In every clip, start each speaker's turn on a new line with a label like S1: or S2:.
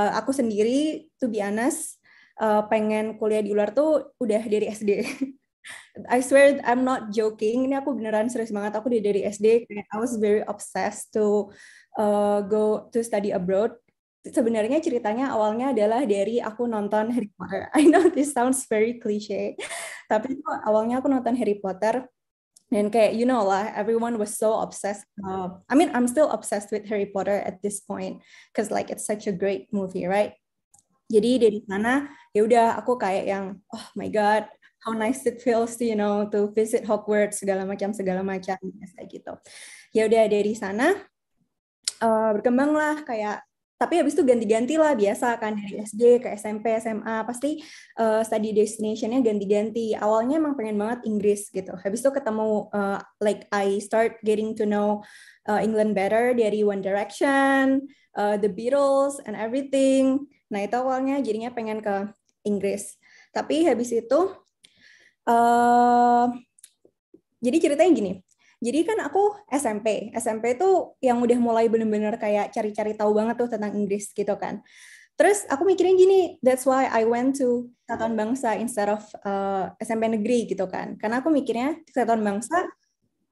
S1: Eh, aku sendiri, to be honest, uh, pengen kuliah di luar tuh udah dari SD. I swear I'm not joking. Ini aku beneran serius banget. Aku dari dari SD I was very obsessed to uh, go to study abroad. Sebenarnya ceritanya awalnya adalah dari aku nonton Harry Potter. I know this sounds very cliche, tapi itu awalnya aku nonton Harry Potter dan kayak you know lah everyone was so obsessed uh, I mean I'm still obsessed with Harry Potter at this point because like it's such a great movie right jadi dari sana ya udah aku kayak yang oh my god how nice it feels you know to visit Hogwarts segala macam segala macam kayak gitu ya udah dari sana uh, lah kayak tapi habis itu ganti-ganti lah biasa kan dari SD ke SMP SMA pasti uh, study destinationnya ganti-ganti awalnya emang pengen banget Inggris gitu habis itu ketemu uh, like I start getting to know uh, England better dari One Direction uh, The Beatles and everything nah itu awalnya jadinya pengen ke Inggris tapi habis itu uh, jadi ceritanya gini jadi kan aku SMP, SMP itu yang udah mulai bener-bener kayak cari-cari tahu banget tuh tentang Inggris gitu kan. Terus aku mikirin gini, that's why I went to Kesatuan Bangsa instead of uh, eh, SMP negeri gitu kan. Karena aku mikirnya Kesatuan Bangsa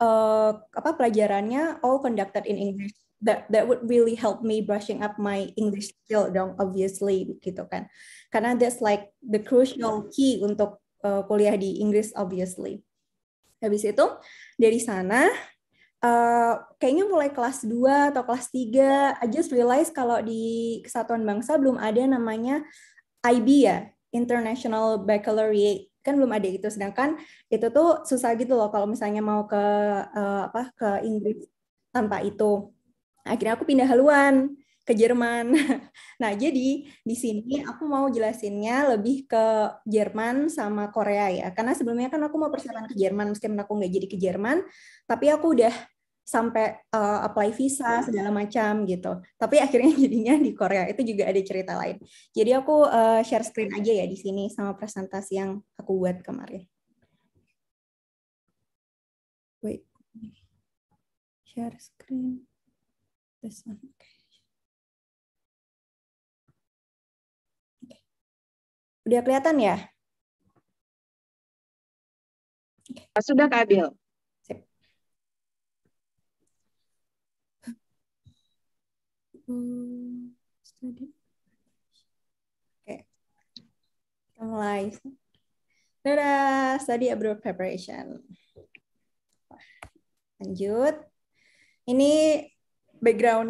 S1: uh, apa pelajarannya all conducted in English. That that would really help me brushing up my English skill dong, obviously gitu kan. Karena that's like the crucial key untuk uh, kuliah di Inggris obviously. Habis itu dari sana uh, kayaknya mulai kelas 2 atau kelas 3 I just realize kalau di Kesatuan Bangsa belum ada namanya IB ya, International Baccalaureate kan belum ada itu sedangkan itu tuh susah gitu loh kalau misalnya mau ke uh, apa ke Inggris tanpa itu akhirnya aku pindah haluan ke Jerman. Nah, jadi di sini aku mau jelasinnya lebih ke Jerman sama Korea ya. Karena sebelumnya kan aku mau persiapan ke Jerman meskipun aku nggak jadi ke Jerman, tapi aku udah sampai uh, apply visa segala macam gitu. Tapi akhirnya jadinya di Korea itu juga ada cerita lain. Jadi aku uh, share screen aja ya di sini sama presentasi yang aku buat kemarin. Wait,
S2: share screen. This okay. Udah kelihatan ya? Sudah, Kak Abil. Sip.
S1: Oke. Kita mulai. Dadah, study abroad preparation. Lanjut. Ini background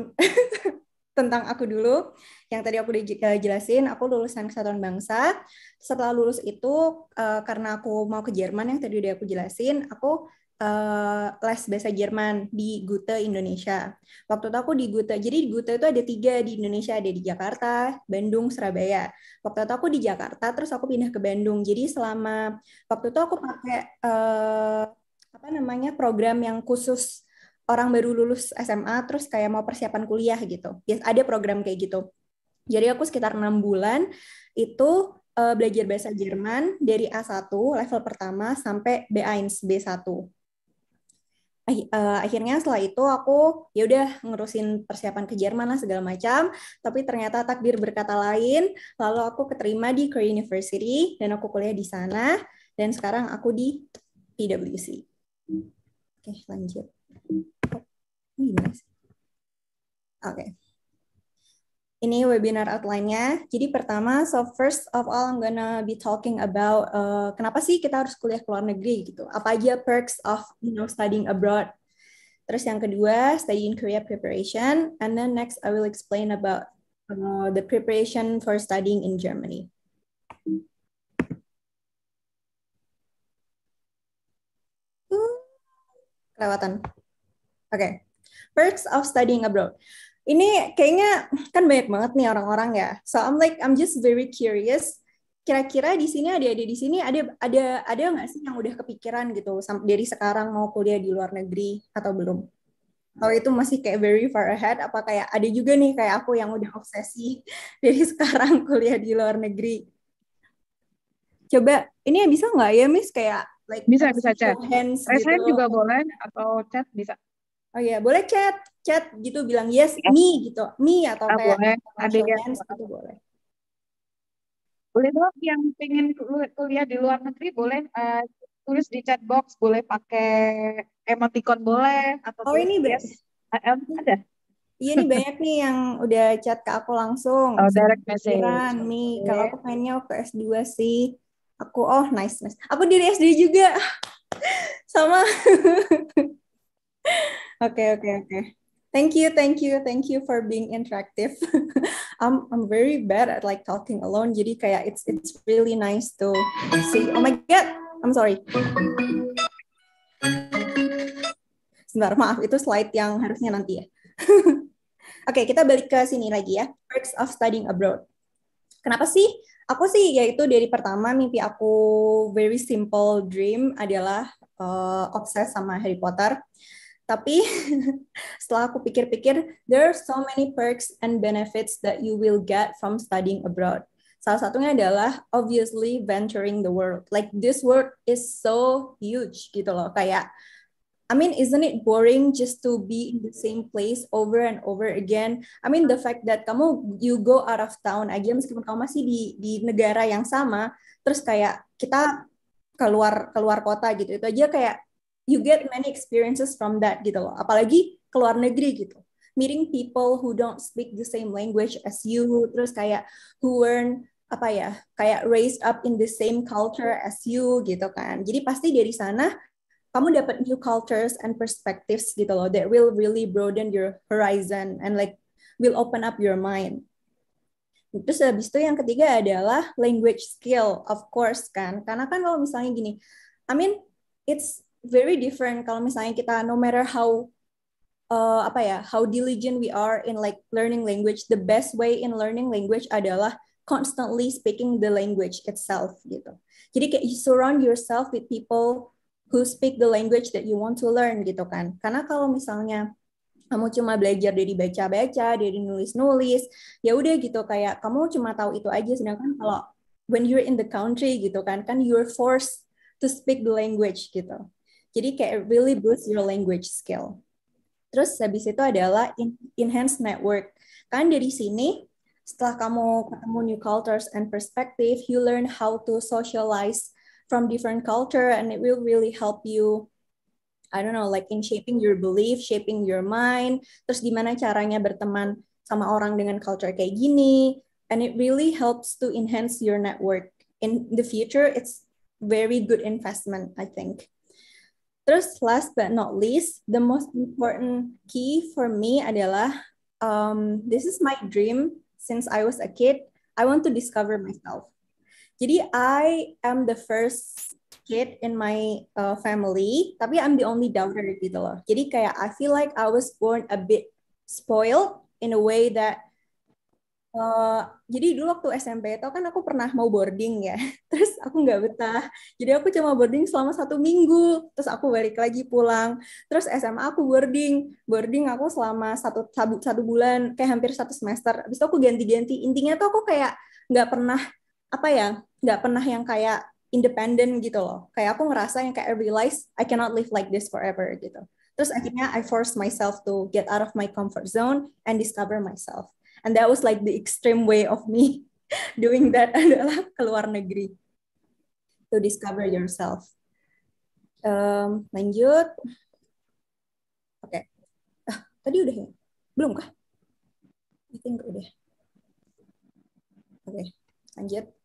S1: tentang aku dulu. Yang tadi aku udah eh, jelasin, aku lulusan Kesatuan Bangsa. Setelah lulus itu, uh, karena aku mau ke Jerman yang tadi udah aku jelasin, aku uh, les bahasa Jerman di Gute Indonesia. Waktu itu aku di Gute, jadi di Gute itu ada tiga di Indonesia, ada di Jakarta, Bandung, Surabaya. Waktu itu aku di Jakarta, terus aku pindah ke Bandung. Jadi selama waktu itu aku pakai uh, apa namanya program yang khusus orang baru lulus SMA terus kayak mau persiapan kuliah gitu. Ya, Ada program kayak gitu. Jadi aku sekitar enam bulan itu uh, belajar bahasa Jerman dari A1 level pertama sampai B1 B1. Eh, akhirnya setelah itu aku ya udah ngurusin persiapan ke Jerman lah segala macam tapi ternyata takdir berkata lain lalu aku keterima di Korea University dan aku kuliah di sana dan sekarang aku di PwC oke lanjut Oke. Okay. Ini webinar outline-nya. Jadi pertama, so first of all, I'm gonna be talking about uh, kenapa sih kita harus kuliah ke luar negeri gitu. Apa aja perks of you know studying abroad. Terus yang kedua, study in Korea preparation. And then next, I will explain about uh, the preparation for studying in Germany. Kelewatan. Oke. Okay. Perks of Studying Abroad. Ini kayaknya kan banyak banget nih orang-orang ya. So I'm like I'm just very curious. Kira-kira di sini ada ada di sini ada ada ada nggak sih yang udah kepikiran gitu dari sekarang mau kuliah di luar negeri atau belum? Kalau itu masih kayak very far ahead, apa kayak ada juga nih kayak aku yang udah obsesi dari sekarang kuliah di luar negeri. Coba ini bisa nggak ya Miss kayak like bisa bisa chat. Hands, gitu. juga boleh atau chat bisa. Oh iya, boleh chat, chat gitu bilang yes, yes. Iya. me gitu, me atau ah, kayak boleh. Ada yang gitu boleh.
S2: Boleh dong yang pengen kuliah di luar negeri boleh uh, tulis di chat box, boleh pakai emoticon boleh atau Oh ini yes.
S1: Um, ada. Iya nih banyak nih yang udah chat ke aku langsung. Oh, direct message. mi nih okay. kalau aku pengennya ke S2 sih. Aku oh nice nice. Aku di s SD juga. Sama. Oke oke oke, Thank you, thank you, thank you for being interactive. I'm I'm very bad at like talking alone. Jadi kayak it's it's really nice to see. Oh my god, I'm sorry. Sebentar, maaf itu slide yang harusnya nanti ya. Oke, okay, kita balik ke sini lagi ya. Perks of studying abroad. Kenapa sih? Aku sih yaitu dari pertama mimpi aku very simple dream adalah uh, obses sama Harry Potter tapi setelah aku pikir-pikir, there are so many perks and benefits that you will get from studying abroad. Salah satunya adalah obviously venturing the world. Like this world is so huge gitu loh. Kayak I mean, isn't it boring just to be in the same place over and over again? I mean, the fact that kamu you go out of town aja meskipun kamu masih di di negara yang sama, terus kayak kita keluar keluar kota gitu itu aja kayak you get many experiences from that gitu loh. Apalagi ke luar negeri gitu. Meeting people who don't speak the same language as you, terus kayak who weren't apa ya, kayak raised up in the same culture as you gitu kan. Jadi pasti dari sana kamu dapat new cultures and perspectives gitu loh that will really broaden your horizon and like will open up your mind. Terus habis itu yang ketiga adalah language skill, of course kan. Karena kan kalau misalnya gini, I mean it's very different kalau misalnya kita no matter how uh, apa ya how diligent we are in like learning language the best way in learning language adalah constantly speaking the language itself gitu jadi kayak you surround yourself with people who speak the language that you want to learn gitu kan karena kalau misalnya kamu cuma belajar dari baca-baca, dari nulis-nulis, ya udah gitu kayak kamu cuma tahu itu aja. Sedangkan kalau when you're in the country gitu kan, kan you're forced to speak the language gitu. Jadi kayak really boost your language skill. Terus habis itu adalah enhance network. Kan dari sini setelah kamu ketemu new cultures and perspective, you learn how to socialize from different culture and it will really help you I don't know, like in shaping your belief, shaping your mind, terus gimana caranya berteman sama orang dengan culture kayak gini, and it really helps to enhance your network. In the future, it's very good investment, I think. Terus last but not least, the most important key for me adalah um, this is my dream since I was a kid. I want to discover myself. Jadi I am the first kid in my uh, family, tapi I'm the only daughter gitu loh. Jadi kayak I feel like I was born a bit spoiled in a way that Eh, jadi dulu waktu SMP itu kan aku pernah mau boarding ya, terus aku nggak betah. Jadi aku cuma boarding selama satu minggu, terus aku balik lagi pulang. Terus SMA aku boarding, boarding aku selama satu satu, satu bulan, kayak hampir satu semester. Abis itu aku ganti-ganti. Intinya tuh aku kayak nggak pernah apa ya, nggak pernah yang kayak independen gitu loh. Kayak aku ngerasa yang kayak I realize I cannot live like this forever gitu. Terus akhirnya I force myself to get out of my comfort zone and discover myself and that was like the extreme way of me doing that adalah keluar negeri to discover yourself um, lanjut oke okay. ah, tadi udah ya belum kah I think udah oke okay, lanjut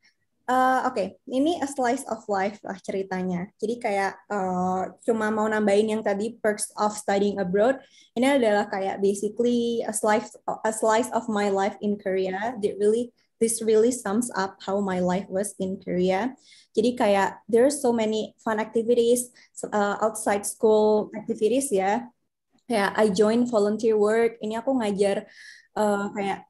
S1: Eh, oke, okay. ini a slice of life lah ceritanya. Jadi kayak uh, cuma mau nambahin yang tadi perks of studying abroad. Ini adalah kayak basically a slice a slice of my life in Korea. It really this really sums up how my life was in Korea. Jadi kayak there are so many fun activities uh, outside school activities ya. Kayak I join volunteer work. Ini aku ngajar uh, kayak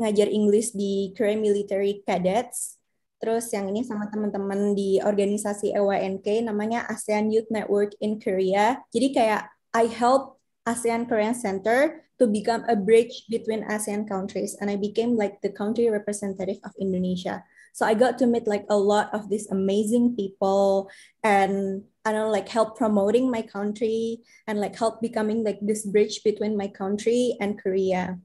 S1: ngajar English di Korean Military Cadets Terus yang ini sama teman-teman di organisasi EYNK namanya ASEAN Youth Network in Korea. Jadi kayak I help ASEAN Korean Center to become a bridge between ASEAN countries and I became like the country representative of Indonesia. So I got to meet like a lot of these amazing people and I don't know, like help promoting my country and like help becoming like this bridge between my country and Korea.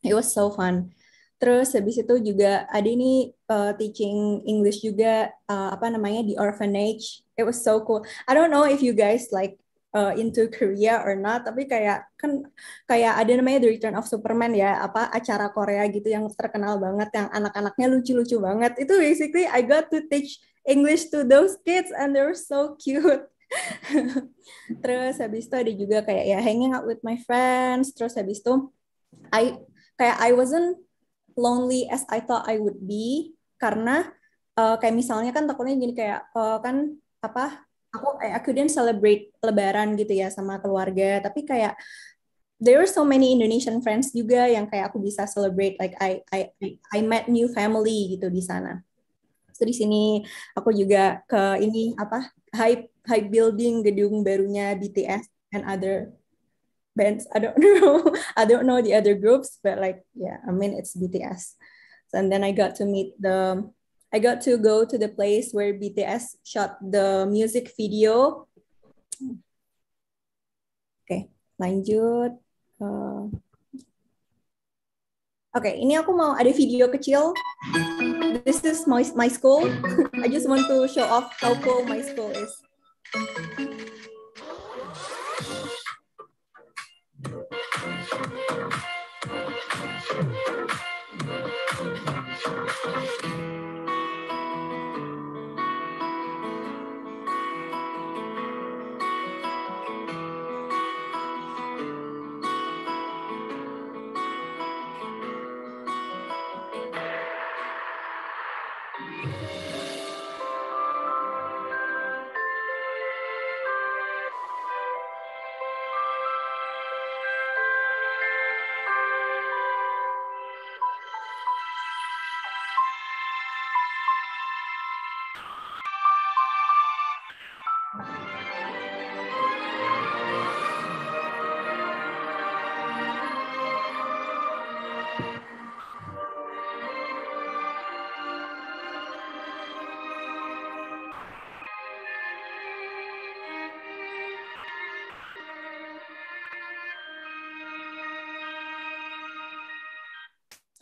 S1: It was so fun. Terus habis itu juga ada ini uh, teaching English juga uh, apa namanya di orphanage. It was so cool. I don't know if you guys like uh, into Korea or not, tapi kayak kan kayak ada namanya The Return of Superman ya, apa acara Korea gitu yang terkenal banget yang anak-anaknya lucu-lucu banget. Itu basically I got to teach English to those kids and they were so cute. terus habis itu ada juga kayak ya hanging out with my friends, terus habis itu I kayak I wasn't lonely as I thought I would be karena uh, kayak misalnya kan takutnya gini kayak uh, kan apa aku eh, I couldn't celebrate lebaran gitu ya sama keluarga tapi kayak there are so many Indonesian friends juga yang kayak aku bisa celebrate like I I I met new family gitu di sana. So di sini aku juga ke ini apa hype hype building gedung barunya BTS and other bands i don't know i don't know the other groups but like yeah i mean it's bts and then i got to meet the i got to go to the place where bts shot the music video okay lanjut uh, okay ini aku mau ada video kecil this is my, my school i just want to show off how cool my school is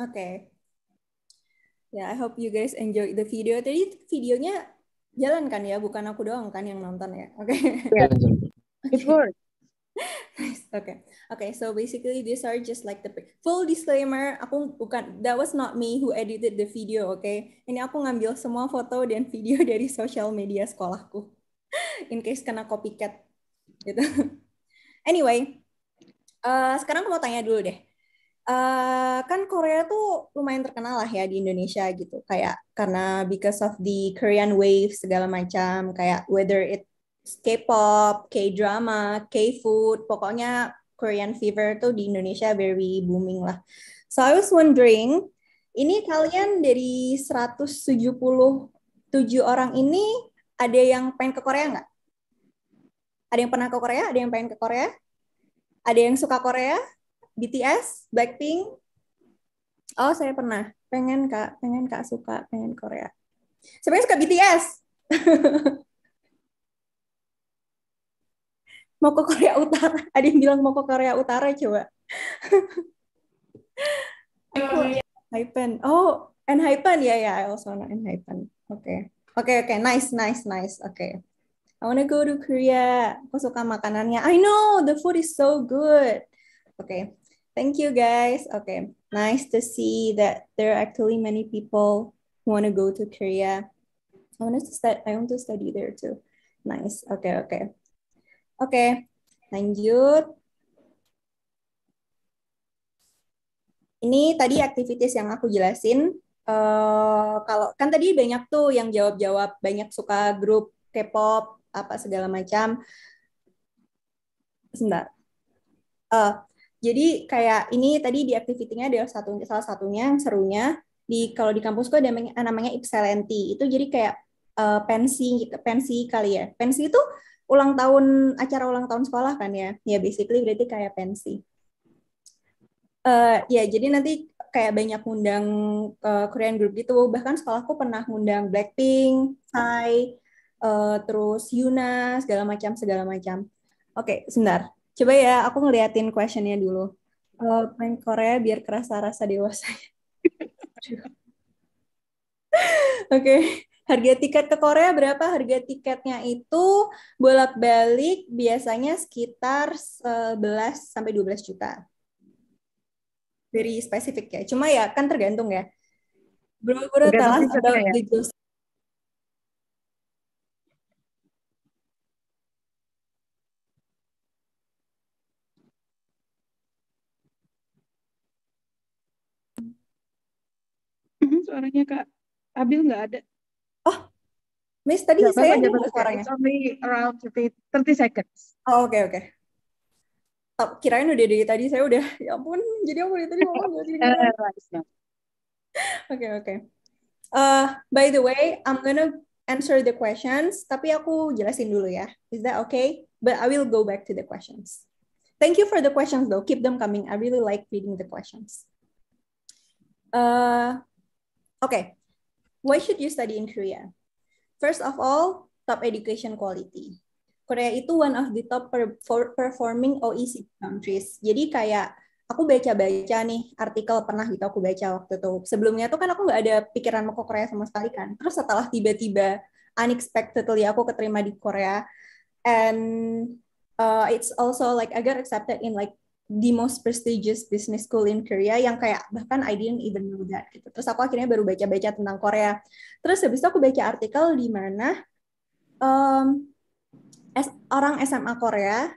S1: okay. ya yeah, I hope you guys enjoy the video tadi videonya jalan kan ya bukan aku doang kan yang nonton ya oke okay. Iya, yeah. it works nice. Okay. Okay. So basically, these are just like the full disclaimer. Aku bukan. That was not me who edited the video. Okay. Ini aku ngambil semua foto dan video dari social media sekolahku. In case kena copycat. Gitu. Anyway, uh, sekarang aku mau tanya dulu deh. Eh, kan Korea tuh lumayan terkenal lah ya di Indonesia gitu kayak karena because of the Korean wave segala macam kayak whether it K-pop, K-drama, K-food, pokoknya Korean fever tuh di Indonesia very booming lah. So I was wondering, ini kalian dari 177 orang ini ada yang pengen ke Korea nggak? Ada yang pernah ke Korea? Ada yang pengen ke Korea? Ada yang suka Korea? BTS, Blackpink. Oh, saya pernah. Pengen Kak, pengen Kak suka, pengen Korea. Sebenarnya suka BTS. mau ke Korea Utara. Ada yang bilang mau ke Korea Utara coba. Hypen. Oh, and Hypen ya ya, I also know and Hypen. Oke. Okay. Oke, okay, oke. Okay. Nice, nice, nice. Oke. Okay. I wanna go to Korea. Aku suka makanannya. I know, the food is so good. Oke. Okay. Thank you guys. Okay, nice to see that there are actually many people who want to go to Korea. I want to study. I want to study there too. Nice. Okay. Okay. Okay. you Ini tadi aktivitas yang aku jelasin. Uh, kalau kan tadi banyak tuh yang jawab-jawab, banyak suka grup K-pop apa segala macam. Sebentar. Uh, jadi kayak ini tadi di activity-nya ada satu, salah satunya yang serunya di kalau di kampusku ada namanya Ipsalenti. Itu jadi kayak uh, pensi pensi kali ya. Pensi itu ulang tahun acara ulang tahun sekolah kan ya. Ya basically berarti kayak pensi. Uh, ya jadi nanti kayak banyak undang uh, eh, Korean group gitu. Bahkan sekolahku pernah ngundang Blackpink, Psy, uh, terus Yuna, segala macam segala macam. Oke, okay, sebentar. Coba ya, aku ngeliatin questionnya dulu. Uh, main Korea biar kerasa rasa dewasa. Oke, okay. harga tiket ke Korea berapa? Harga tiketnya itu bolak-balik biasanya sekitar 11 sampai 12 juta. Very spesifik ya. Cuma ya kan tergantung ya. Bro, bro, telah about ya.
S2: suaranya Kak Abil nggak ada. Oh, Miss tadi gak saya apa, suaranya. sorry
S1: only around 30, 30 seconds. Oh, oke okay, oke. Oh, Kirain udah dari tadi saya udah, ya ampun,
S2: jadi aku dari tadi ngomong eh, ya.
S1: Oke oke. Eh, by the way, I'm gonna answer the questions, tapi aku jelasin dulu ya. Is that okay? But I will go back to the questions. Thank you for the questions though. Keep them coming. I really like reading the questions. Uh, Okay, why should you study in Korea? First of all, top education quality. Korea itu one of the top performing OECD countries. Jadi kayak aku baca-baca nih artikel pernah gitu aku baca waktu itu. Sebelumnya tuh kan aku nggak ada pikiran mau ke Korea sama sekali kan. Terus setelah tiba-tiba unexpectedly aku keterima di Korea and uh, it's also like I got accepted in like the most prestigious business school in Korea yang kayak bahkan I didn't even know that gitu. Terus aku akhirnya baru baca-baca tentang Korea. Terus habis itu aku baca artikel di mana um, orang SMA Korea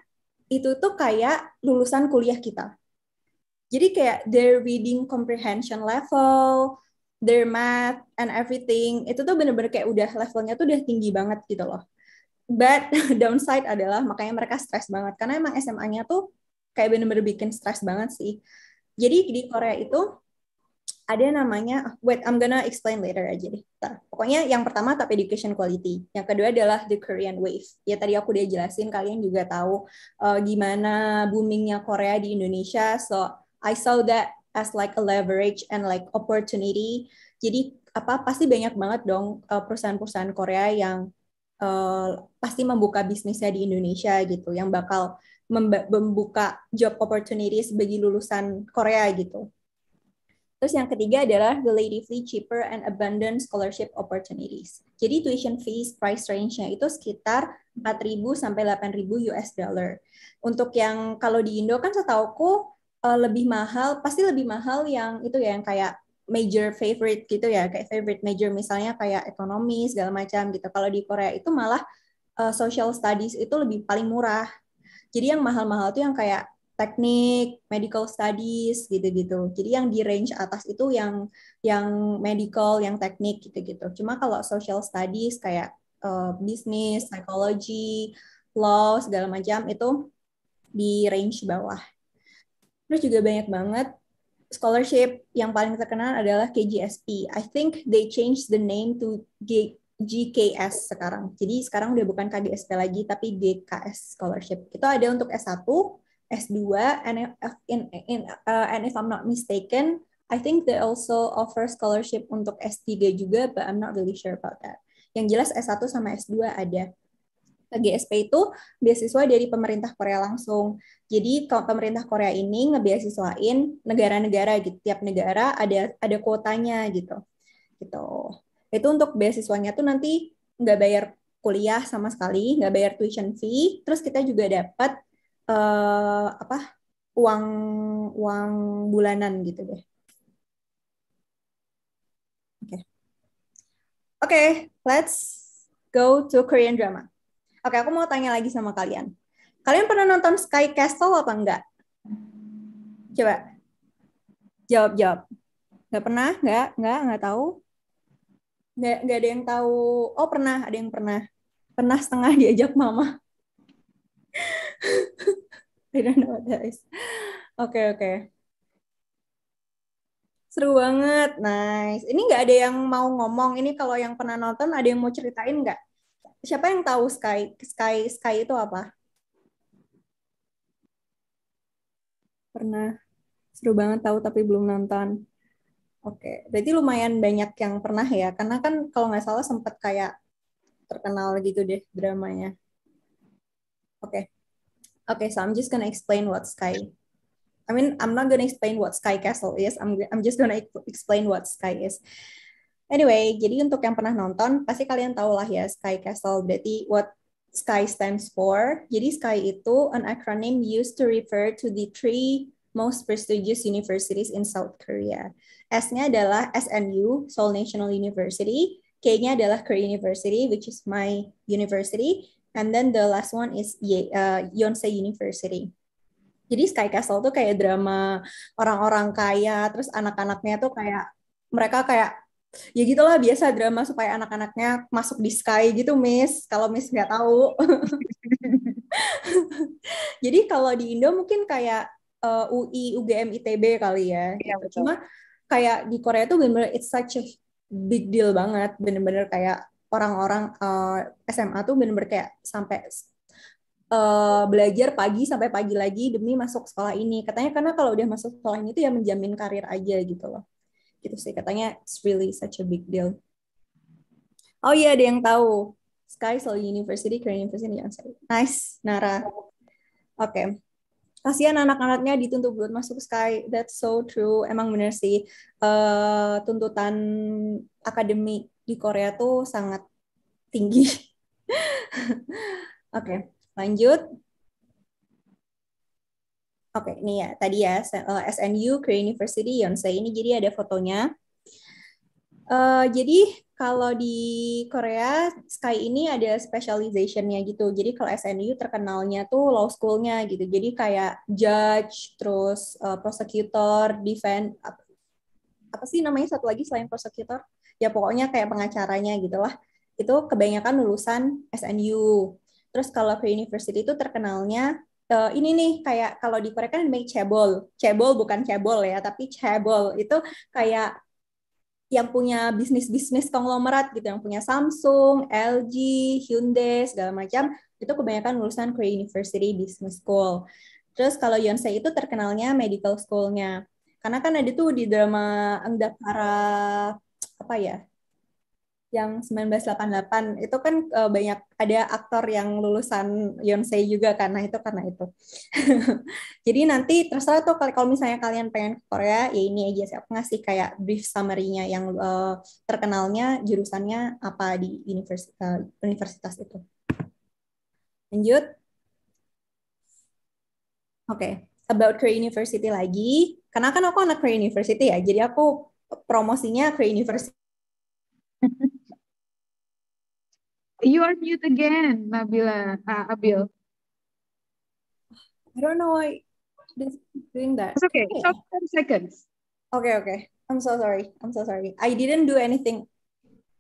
S1: itu tuh kayak lulusan kuliah kita. Jadi kayak their reading comprehension level, their math and everything itu tuh bener-bener kayak udah levelnya tuh udah tinggi banget gitu loh. But downside adalah makanya mereka stres banget karena emang SMA-nya tuh kayak bener-bener bikin stres banget sih. Jadi di Korea itu ada namanya wait I'm gonna explain later aja deh. Bentar. pokoknya yang pertama top education quality, yang kedua adalah the Korean wave. Ya tadi aku udah jelasin kalian juga tahu uh, gimana boomingnya Korea di Indonesia. So I saw that as like a leverage and like opportunity. Jadi apa pasti banyak banget dong eh, perusahaan-perusahaan Korea yang uh, pasti membuka bisnisnya di Indonesia gitu, yang bakal membuka job opportunities bagi lulusan Korea gitu. Terus yang ketiga adalah relatively cheaper and abundant scholarship opportunities. Jadi tuition fees price range-nya itu sekitar 4.000 sampai 8.000 US dollar. Untuk yang kalau di Indo kan setauku uh, lebih mahal, pasti lebih mahal yang itu ya yang kayak major favorite gitu ya, kayak favorite major misalnya kayak ekonomi segala macam gitu. Kalau di Korea itu malah eh, social studies itu lebih paling murah jadi yang mahal-mahal tuh yang kayak teknik, medical studies gitu-gitu. Jadi yang di range atas itu yang yang medical, yang teknik gitu-gitu. Cuma kalau social studies kayak uh, eh, bisnis, psychology, law segala macam itu di range bawah. Terus juga banyak banget scholarship yang paling terkenal adalah KGSP. I think they changed the name to G GKS sekarang. Jadi sekarang udah bukan KGSP lagi, tapi GKS Scholarship. Itu ada untuk S1, S2, and if, in, in, uh, and if I'm not mistaken, I think they also offer scholarship untuk S3 juga, but I'm not really sure about that. Yang jelas S1 sama S2 ada. GSP itu beasiswa dari pemerintah Korea langsung. Jadi kalau pemerintah Korea ini ngebeasiswain negara-negara gitu, tiap negara ada ada kuotanya gitu. Gitu itu untuk beasiswanya tuh nanti nggak bayar kuliah sama sekali, nggak bayar tuition fee. Terus kita juga dapat uh, apa uang uang bulanan gitu deh. Oke, okay. okay, let's go to Korean drama. Oke, okay, aku mau tanya lagi sama kalian. Kalian pernah nonton Sky Castle apa enggak? Coba jawab jawab. Nggak pernah, nggak, nggak, nggak tahu nggak nggak ada yang tahu oh pernah ada yang pernah pernah setengah diajak mama I don't know what that is oke okay, oke okay. seru banget nice ini nggak ada yang mau ngomong ini kalau yang pernah nonton ada yang mau ceritain nggak siapa yang tahu sky sky sky itu apa pernah seru banget tahu tapi belum nonton Oke, berarti lumayan banyak yang pernah ya, karena kan kalau nggak salah sempat kayak terkenal gitu deh dramanya. Oke, oke. so I'm just gonna explain what Sky. I mean, I'm not gonna explain what Sky Castle is. I'm I'm just gonna explain what Sky is. Anyway, jadi untuk yang pernah nonton, pasti kalian tahu lah ya Sky Castle. Berarti what Sky stands for. Jadi Sky itu an acronym used to refer to the three most prestigious universities in South Korea. S-nya adalah SNU, Seoul National University. K-nya adalah Korea University, which is my university. And then the last one is Ye, uh, Yonsei University. Jadi Sky Castle tuh kayak drama orang-orang kaya, terus anak-anaknya tuh kayak mereka kayak ya gitulah biasa drama supaya anak-anaknya masuk di Sky gitu, Miss. Kalau Miss nggak tahu. Jadi kalau di Indo mungkin kayak uh, UI, UGM, ITB kali ya. ya Cuma kayak di Korea tuh bener-bener it's such a big deal banget bener-bener kayak orang-orang uh, eh, SMA tuh bener-bener kayak sampai uh, belajar pagi sampai pagi lagi demi masuk sekolah ini katanya karena kalau udah masuk sekolah ini tuh ya menjamin karir aja gitu loh gitu sih katanya it's really such a big deal oh iya ada yang tahu Sky Seoul University Korean University yang nice Nara oke okay kasihan anak-anaknya dituntut buat masuk sky that's so true emang bener sih uh, tuntutan akademik di Korea tuh sangat tinggi oke okay, lanjut oke okay, ini ya tadi ya SNU eh, Korea University Yonsei ini jadi ada fotonya uh, jadi kalau di Korea Sky ini ada specializationnya gitu. Jadi kalau SNU terkenalnya tuh law schoolnya gitu. Jadi kayak judge, terus uh, prosecutor, defend apa, apa sih namanya satu lagi selain prosecutor? Ya pokoknya kayak pengacaranya gitulah. Itu kebanyakan lulusan SNU. Terus kalau ke university itu terkenalnya uh, ini nih kayak kalau di Korea kan make cebol. Cebol bukan cebol ya, tapi cebol itu kayak yang punya bisnis-bisnis konglomerat gitu, yang punya Samsung, LG, Hyundai, segala macam, itu kebanyakan lulusan Korea University Business School. Terus kalau Yonsei itu terkenalnya medical school-nya. Karena kan ada tuh di drama Enggak Para apa ya yang 1988 itu kan uh, banyak ada aktor yang lulusan Yonsei juga karena itu karena itu. Jadi nanti terserah tuh kalau misalnya kalian pengen ke Korea ya ini aja saya ngasih kayak brief summary-nya yang uh, terkenalnya jurusannya apa di universitas, uh, eh, universitas itu. Lanjut. Oke, okay. about Korea University lagi. Karena kan aku anak Korea University ya, jadi aku promosinya Korea University
S2: You are mute again, Nabila,
S1: uh, Abil. I don't know why this doing that. It's okay. okay. 10 seconds. Okay, okay. I'm so sorry. I'm so sorry. I didn't do anything.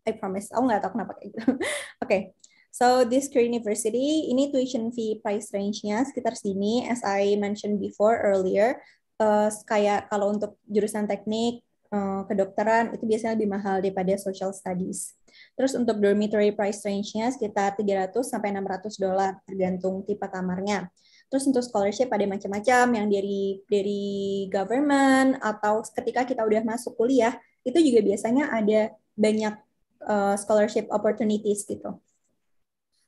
S1: I promise. Aku nggak tahu kenapa kayak gitu. okay. So this Korean university, ini tuition fee price range-nya sekitar sini, as I mentioned before earlier. Uh, kayak kalau untuk jurusan teknik, uh, kedokteran, itu biasanya lebih mahal daripada social studies. Terus untuk dormitory price range-nya sekitar 300 sampai 600 dolar tergantung tipe kamarnya. Terus untuk scholarship ada macam-macam yang dari dari government atau ketika kita udah masuk kuliah itu juga biasanya ada banyak uh, scholarship opportunities gitu.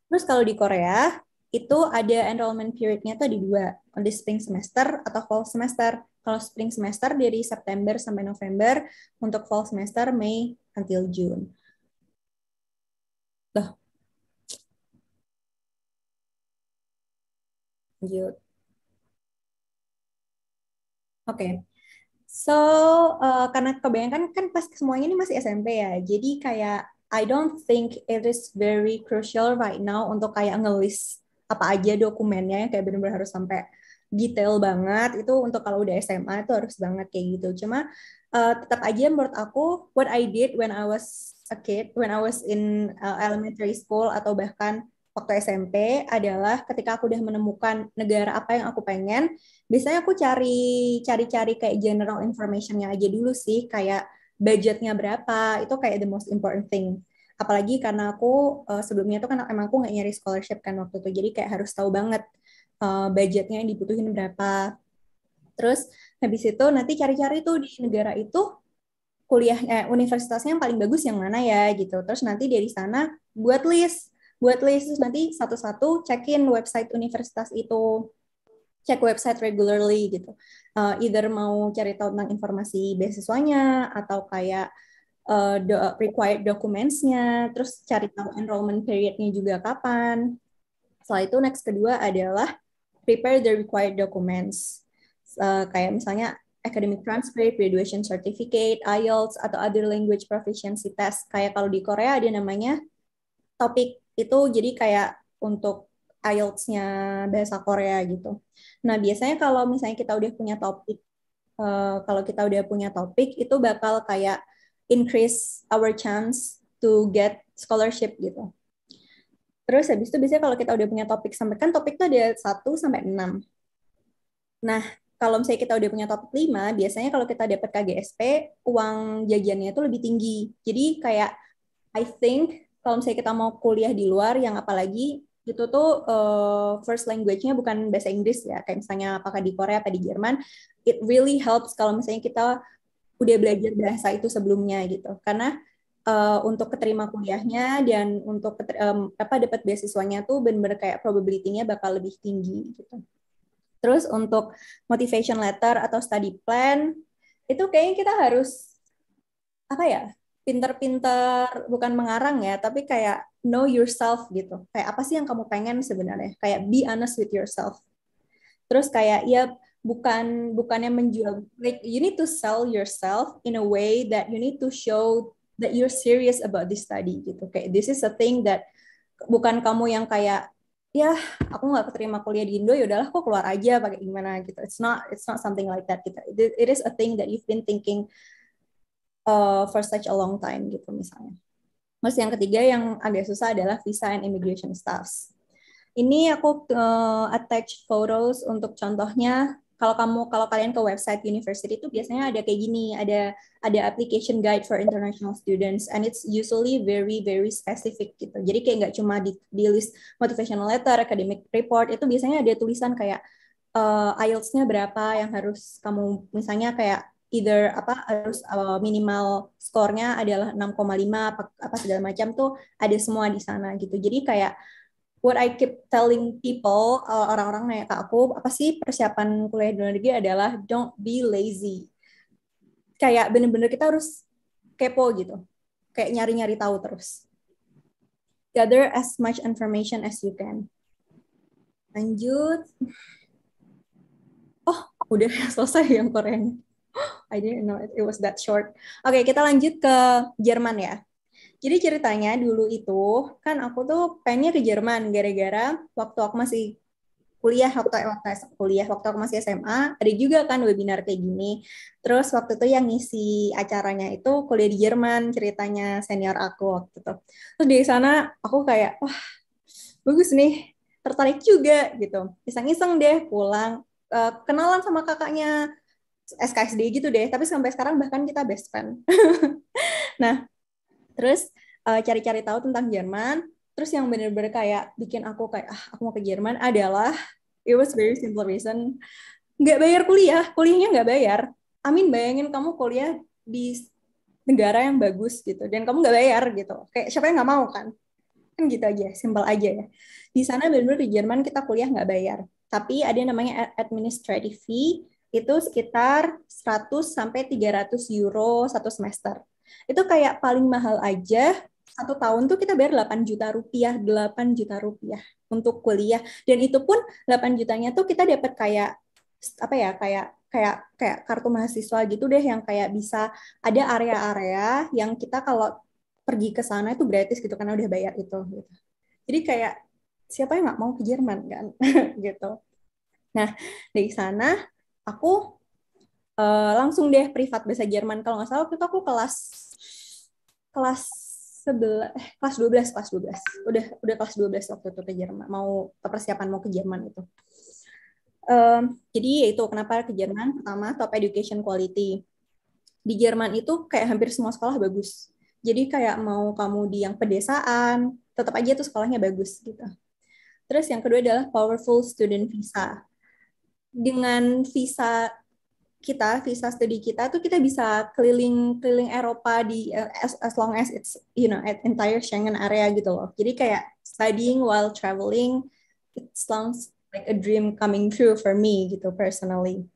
S1: Terus kalau di Korea itu ada enrollment period-nya tuh di dua, di spring semester atau fall semester. Kalau spring semester dari September sampai November, untuk fall semester May until June. lanjut. Oke. So, uh, karena kebanyakan kan pas semuanya ini masih SMP ya, jadi kayak I don't think it is very crucial right now untuk kayak ngelis apa aja dokumennya yang kayak benar-benar harus sampai detail banget itu untuk kalau udah SMA itu harus banget kayak gitu. Cuma uh, tetap aja menurut aku what I did when I was a kid, when I was in uh, elementary school atau bahkan waktu SMP adalah ketika aku udah menemukan negara apa yang aku pengen, biasanya aku cari cari-cari kayak general informationnya aja dulu sih, kayak budgetnya berapa, itu kayak the most important thing. Apalagi karena aku eh, sebelumnya tuh kan emang aku nggak nyari scholarship kan waktu itu, jadi kayak harus tahu banget eh, budgetnya yang dibutuhin berapa. Terus habis itu nanti cari-cari tuh di negara itu kuliah eh, universitasnya yang paling bagus yang mana ya gitu. Terus nanti dari sana buat list buat list nanti satu-satu cekin website universitas itu cek website regularly gitu uh, either mau cari tahu tentang informasi beasiswanya atau kayak uh, do required documentsnya, terus cari tahu enrollment periodnya juga kapan setelah itu next kedua adalah prepare the required documents uh, kayak misalnya academic transcript, graduation certificate, IELTS, atau other language proficiency test. Kayak kalau di Korea ada namanya topik itu jadi kayak untuk IELTS-nya bahasa Korea gitu. Nah, biasanya kalau misalnya kita udah punya topik, uh, kalau kita udah punya topik, itu bakal kayak increase our chance to get scholarship gitu. Terus habis itu biasanya kalau kita udah punya topik, sampai kan topik itu ada 1 sampai 6. Nah, kalau misalnya kita udah punya topik 5, biasanya kalau kita dapat KGSP, uang jajannya itu lebih tinggi. Jadi kayak I think kalau misalnya kita mau kuliah di luar yang apalagi itu tuh uh, first language-nya bukan bahasa Inggris ya kayak misalnya apakah di Korea atau di Jerman it really helps kalau misalnya kita udah belajar bahasa itu sebelumnya gitu karena uh, untuk keterima kuliahnya dan untuk um, apa dapat beasiswanya tuh benar-benar kayak probability-nya bakal lebih tinggi gitu terus untuk motivation letter atau study plan itu kayaknya kita harus apa ya pinter-pinter bukan mengarang ya tapi kayak know yourself gitu kayak apa sih yang kamu pengen sebenarnya kayak be honest with yourself terus kayak ya bukan bukannya menjual like you need to sell yourself in a way that you need to show that you're serious about this study gitu kayak this is a thing that bukan kamu yang kayak ya aku nggak keterima kuliah di Indo ya udahlah kok keluar aja pakai gimana gitu it's not it's not something like that gitu it is a thing that you've been thinking uh, for such a long time gitu misalnya. Terus yang ketiga yang agak susah adalah visa and immigration staffs. Ini aku uh, attach photos untuk contohnya kalau kamu kalau kalian ke website university itu biasanya ada kayak gini ada ada application guide for international students and it's usually very very specific gitu jadi kayak nggak cuma di, di list motivational letter academic report itu biasanya ada tulisan kayak uh, IELTS-nya berapa yang harus kamu misalnya kayak either apa harus uh, minimal skornya adalah 6,5 apa, apa segala macam tuh ada semua di sana gitu. Jadi kayak what I keep telling people uh, orang-orang nanya ke aku apa sih persiapan kuliah di luar negeri adalah don't be lazy. Kayak bener-bener kita harus kepo gitu. Kayak nyari-nyari tahu terus. Gather as much information as you can. Lanjut. Oh, udah selesai yang Korea. I didn't know it, it was that short. Oke, okay, kita lanjut ke Jerman ya. Jadi ceritanya dulu itu kan aku tuh pengennya ke Jerman gara-gara waktu aku masih kuliah waktu waktu kuliah waktu aku masih SMA ada juga kan webinar kayak gini terus waktu itu yang ngisi acaranya itu kuliah di Jerman ceritanya senior aku waktu itu terus di sana aku kayak wah bagus nih tertarik juga gitu iseng-iseng deh pulang eh, kenalan sama kakaknya SKSD gitu deh tapi sampai sekarang bahkan kita best friend nah terus eh, cari-cari uh, tahu tentang Jerman terus yang bener-bener kayak bikin aku kayak ah aku mau ke Jerman adalah it was very simple reason nggak bayar kuliah kuliahnya nggak bayar Amin bayangin kamu kuliah di negara yang bagus gitu dan kamu nggak bayar gitu kayak siapa yang nggak mau kan kan gitu aja simple aja ya di sana bener-bener di Jerman kita kuliah nggak bayar tapi ada yang namanya administrative fee itu sekitar 100 sampai 300 euro satu semester. Itu kayak paling mahal aja satu tahun tuh kita bayar 8 juta rupiah, 8 juta rupiah untuk kuliah. Dan itu pun 8 jutanya tuh kita dapat kayak apa ya, kayak kayak kayak kartu mahasiswa gitu deh yang kayak bisa ada area-area yang kita kalau pergi ke sana itu gratis gitu karena udah bayar itu gitu. Jadi kayak siapa yang nggak mau ke Jerman kan gitu. Nah, dari sana aku uh, langsung deh privat bahasa Jerman kalau nggak salah itu aku kelas kelas sebelah eh, kelas 12 kelas 12 udah udah kelas 12 waktu itu ke Jerman mau persiapan mau ke Jerman gitu. ya itu um, jadi yaitu kenapa ke Jerman pertama top education quality di Jerman itu kayak hampir semua sekolah bagus jadi kayak mau kamu di yang pedesaan tetap aja tuh sekolahnya bagus gitu terus yang kedua adalah powerful student visa dengan visa kita visa studi kita tuh kita bisa keliling keliling Eropa di eh, as, as long as it's you know at entire Schengen area gitu loh. Jadi kayak studying while traveling it sounds like a dream coming true for me gitu personally.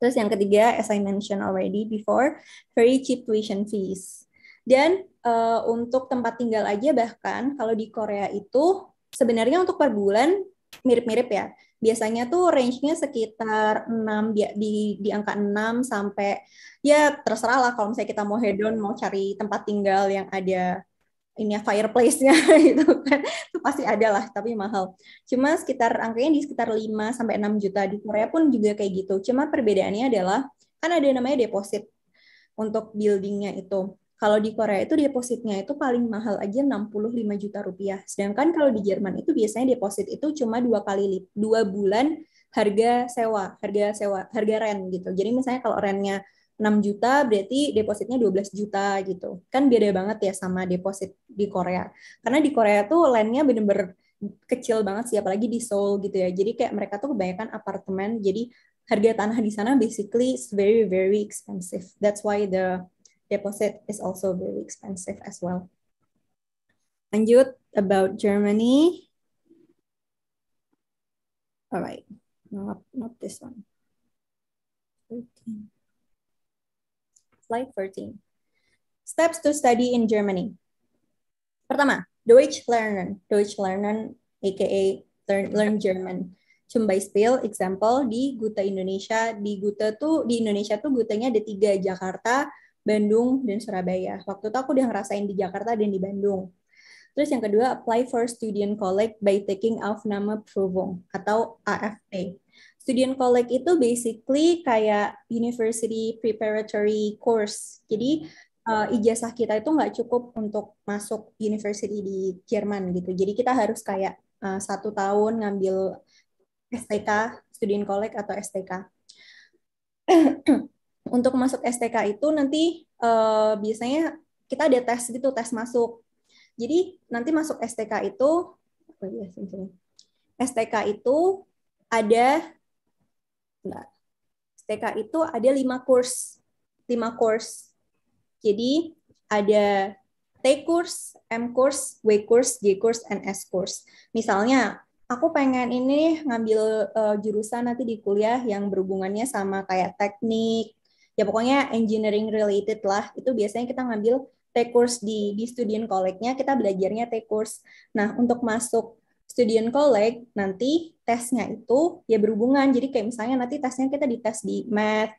S1: Terus yang ketiga as I mentioned already before very cheap tuition fees. Dan uh, untuk tempat tinggal aja bahkan kalau di Korea itu sebenarnya untuk per bulan mirip-mirip ya biasanya tuh range-nya sekitar 6 di, di di angka 6 sampai ya terserah lah kalau misalnya kita mau hedon mau cari tempat tinggal yang ada ini ya fireplace-nya gitu kan itu pasti ada lah tapi mahal cuma sekitar angkanya di sekitar 5 sampai 6 juta di Korea pun juga kayak gitu cuma perbedaannya adalah kan ada yang namanya deposit untuk buildingnya itu kalau di Korea itu depositnya itu paling mahal aja 65 juta rupiah. Sedangkan kalau di Jerman itu biasanya deposit itu cuma dua kali lip, dua bulan harga sewa, harga sewa, harga rent gitu. Jadi misalnya kalau rentnya 6 juta berarti depositnya 12 juta gitu. Kan beda banget ya sama deposit di Korea. Karena di Korea tuh landnya bener benar kecil banget sih apalagi di Seoul gitu ya. Jadi kayak mereka tuh kebanyakan apartemen. Jadi harga tanah di sana basically is very very expensive. That's why the deposit is also very expensive as well. Lanjut about Germany. All right, not, not this one. 13. Slide 13. Steps to study in Germany. Pertama, Deutsch lernen. Deutsch lernen, aka learn, learn German. Cumbai Spiel, example di Gute Indonesia. Di Gute tuh di Indonesia tuh Gutenya ada tiga Jakarta, Bandung, dan Surabaya. Waktu itu aku udah ngerasain di Jakarta dan di Bandung. Terus yang kedua, apply for student college by taking off nama provong atau AFA. Student college itu basically kayak university preparatory course. Jadi uh, ijazah kita itu nggak cukup untuk masuk university di Jerman gitu. Jadi kita harus kayak uh, satu tahun ngambil STK, student college atau STK. untuk masuk STK itu nanti uh, biasanya kita ada tes gitu, tes masuk. Jadi nanti masuk STK itu, oh iya, STK itu ada, enggak, STK itu ada lima kurs lima kurs. Jadi ada T kurs, M kurs, W kurs, G kurs, and S course. Misalnya aku pengen ini ngambil uh, jurusan nanti di kuliah yang berhubungannya sama kayak teknik, ya pokoknya engineering related lah itu biasanya kita ngambil take course di di student college-nya kita belajarnya take course. Nah, untuk masuk student college nanti tesnya itu ya berhubungan. Jadi kayak misalnya nanti tesnya kita dites di math,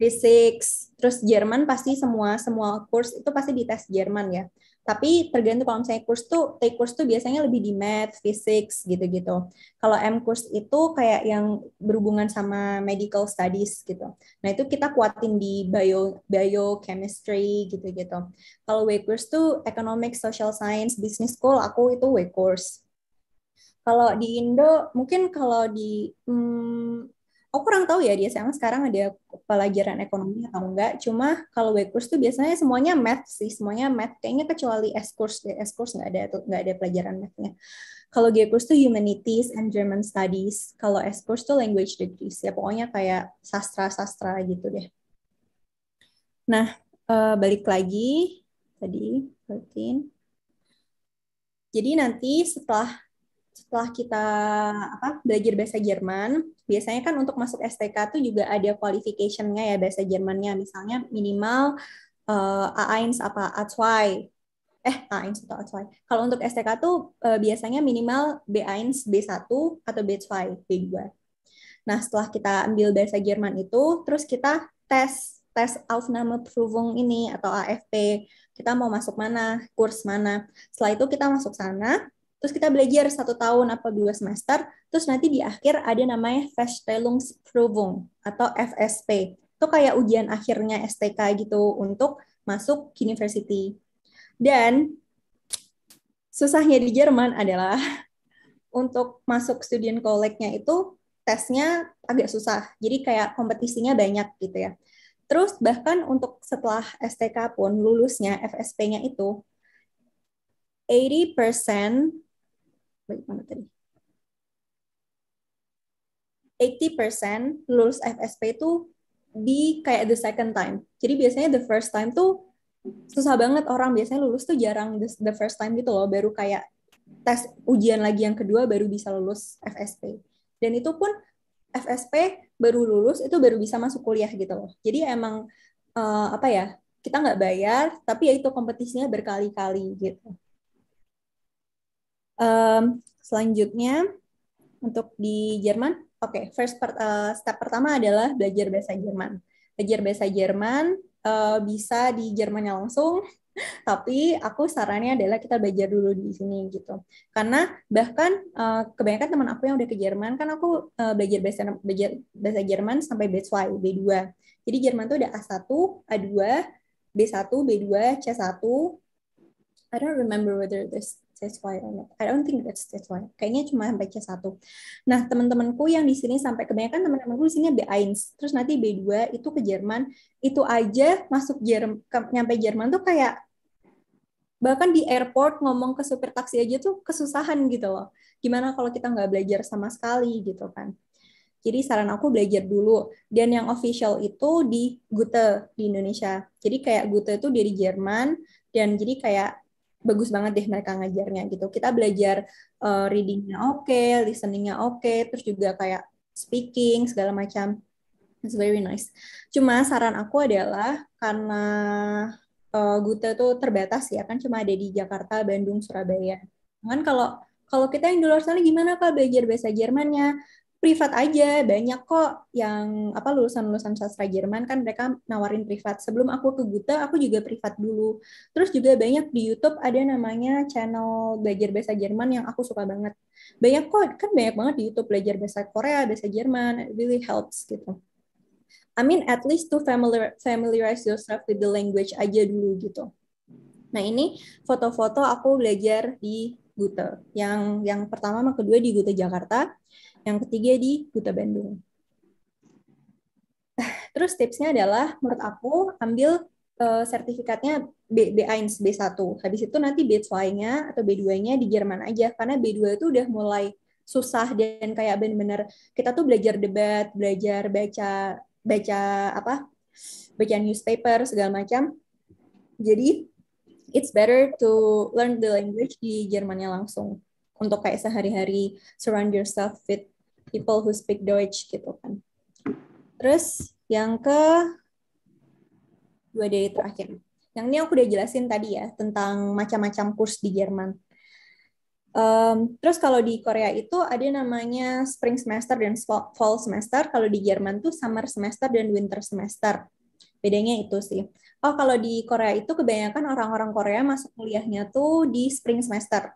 S1: physics, terus Jerman pasti semua semua course itu pasti dites Jerman ya. Tapi tergantung kalau misalnya kurs tuh, take kurs tuh biasanya lebih di math, physics gitu-gitu. Kalau M kurs itu kayak yang berhubungan sama medical studies gitu. Nah itu kita kuatin di bio, biochemistry gitu-gitu. Kalau W kurs tuh economic, social science, business school, aku itu W kurs. Kalau di Indo mungkin kalau di hmm, aku kurang tahu ya di SMA sekarang ada pelajaran ekonomi atau enggak. Cuma kalau web course tuh biasanya semuanya math sih, semuanya math. Kayaknya kecuali S course, S course nggak ada tuh nggak ada pelajaran mathnya. Kalau G course tuh humanities and German studies. Kalau S course tuh language degrees ya pokoknya kayak sastra-sastra gitu deh. Nah, eh, balik lagi tadi rutin. Jadi nanti setelah setelah kita apa belajar bahasa Jerman, biasanya kan untuk masuk STK tuh juga ada qualification-nya ya bahasa Jermannya, misalnya minimal uh, eh, A1 apa A2. Eh, A1 atau A2. Kalau untuk STK tuh uh, biasanya minimal B1, B1 atau B2, B2. Nah, setelah kita ambil bahasa Jerman itu, terus kita tes tes Aufnahmeprüfung ini atau AFP. Kita mau masuk mana, kurs mana. Setelah itu kita masuk sana, Terus kita belajar satu tahun apa dua semester, terus nanti di akhir ada namanya Feststellungsprüfung atau FSP. Itu kayak ujian akhirnya STK gitu untuk masuk university. Dan susahnya di Jerman adalah untuk masuk student college-nya itu tesnya agak susah. Jadi kayak kompetisinya banyak gitu ya. Terus bahkan untuk setelah STK pun lulusnya FSP-nya itu 80% mana tadi? 80% lulus FSP itu di kayak the second time. Jadi biasanya the first time tuh susah banget orang biasanya lulus tuh jarang the, the first time gitu loh, baru kayak tes ujian lagi yang kedua baru bisa lulus FSP. Dan itu pun FSP baru lulus itu baru bisa masuk kuliah gitu loh. Jadi emang uh, apa ya kita nggak bayar tapi ya itu kompetisinya berkali-kali gitu. Um, selanjutnya untuk di Jerman, oke, okay, first part, uh, eh, step pertama adalah belajar bahasa Jerman. Belajar bahasa Jerman uh, bisa di Jermannya langsung, tapi aku sarannya adalah kita belajar dulu di sini gitu karena bahkan uh, kebanyakan teman aku yang udah ke Jerman kan aku uh, belajar bahasa belajar bahasa Jerman sampai batch 2 B2 jadi Jerman tuh udah A1 A2 B1 B2 C1 I don't remember whether there's that's why I not. I don't think that's that's why. Kayaknya cuma baca satu. Nah, teman-temanku yang di sini sampai kebanyakan teman-temanku di sini B1, terus nanti B2 itu ke Jerman, itu aja masuk Jerman nyampe Jerman tuh kayak bahkan di airport ngomong ke supir taksi aja tuh kesusahan gitu loh. Gimana kalau kita nggak belajar sama sekali gitu kan. Jadi saran aku belajar dulu. Dan yang official itu di Gute di Indonesia. Jadi kayak Gute itu dari Jerman dan jadi kayak bagus banget deh mereka ngajarnya gitu. Kita belajar uh, readingnya oke, okay, listeningnya oke, okay, terus juga kayak speaking segala macam. It's very nice. Cuma saran aku adalah karena uh, Gute tuh terbatas ya kan cuma ada di Jakarta, Bandung, Surabaya. Kan kalau kalau kita yang di luar sana gimana kalau belajar bahasa Jermannya? privat aja banyak kok yang apa lulusan-lulusan sastra Jerman kan mereka nawarin privat. Sebelum aku ke Gute, aku juga privat dulu. Terus juga banyak di YouTube ada namanya channel belajar bahasa Jerman yang aku suka banget. Banyak kok, kan banyak banget di YouTube belajar bahasa Korea, bahasa Jerman, it really helps gitu. I mean at least to familiar, familiarize yourself with the language aja dulu gitu. Nah ini foto-foto aku belajar di Gute. Yang yang pertama sama kedua di Gute Jakarta yang ketiga di Duta Bandung. Terus tipsnya adalah menurut aku ambil uh, sertifikatnya B, B1, B1. Habis itu nanti B2-nya atau B2-nya di Jerman aja karena B2 itu udah mulai susah dan kayak bener-bener kita tuh belajar debat, belajar baca baca apa? baca newspaper segala macam. Jadi it's better to learn the language di Jermannya langsung untuk kayak sehari-hari surround yourself with people who speak Deutsch gitu kan. Terus yang ke dua day terakhir. Yang ini aku udah jelasin tadi ya tentang macam-macam kurs di Jerman. Um, terus kalau di Korea itu ada namanya spring semester dan fall semester. Kalau di Jerman tuh summer semester dan winter semester. Bedanya itu sih. Oh kalau di Korea itu kebanyakan orang-orang Korea masuk kuliahnya tuh di spring semester.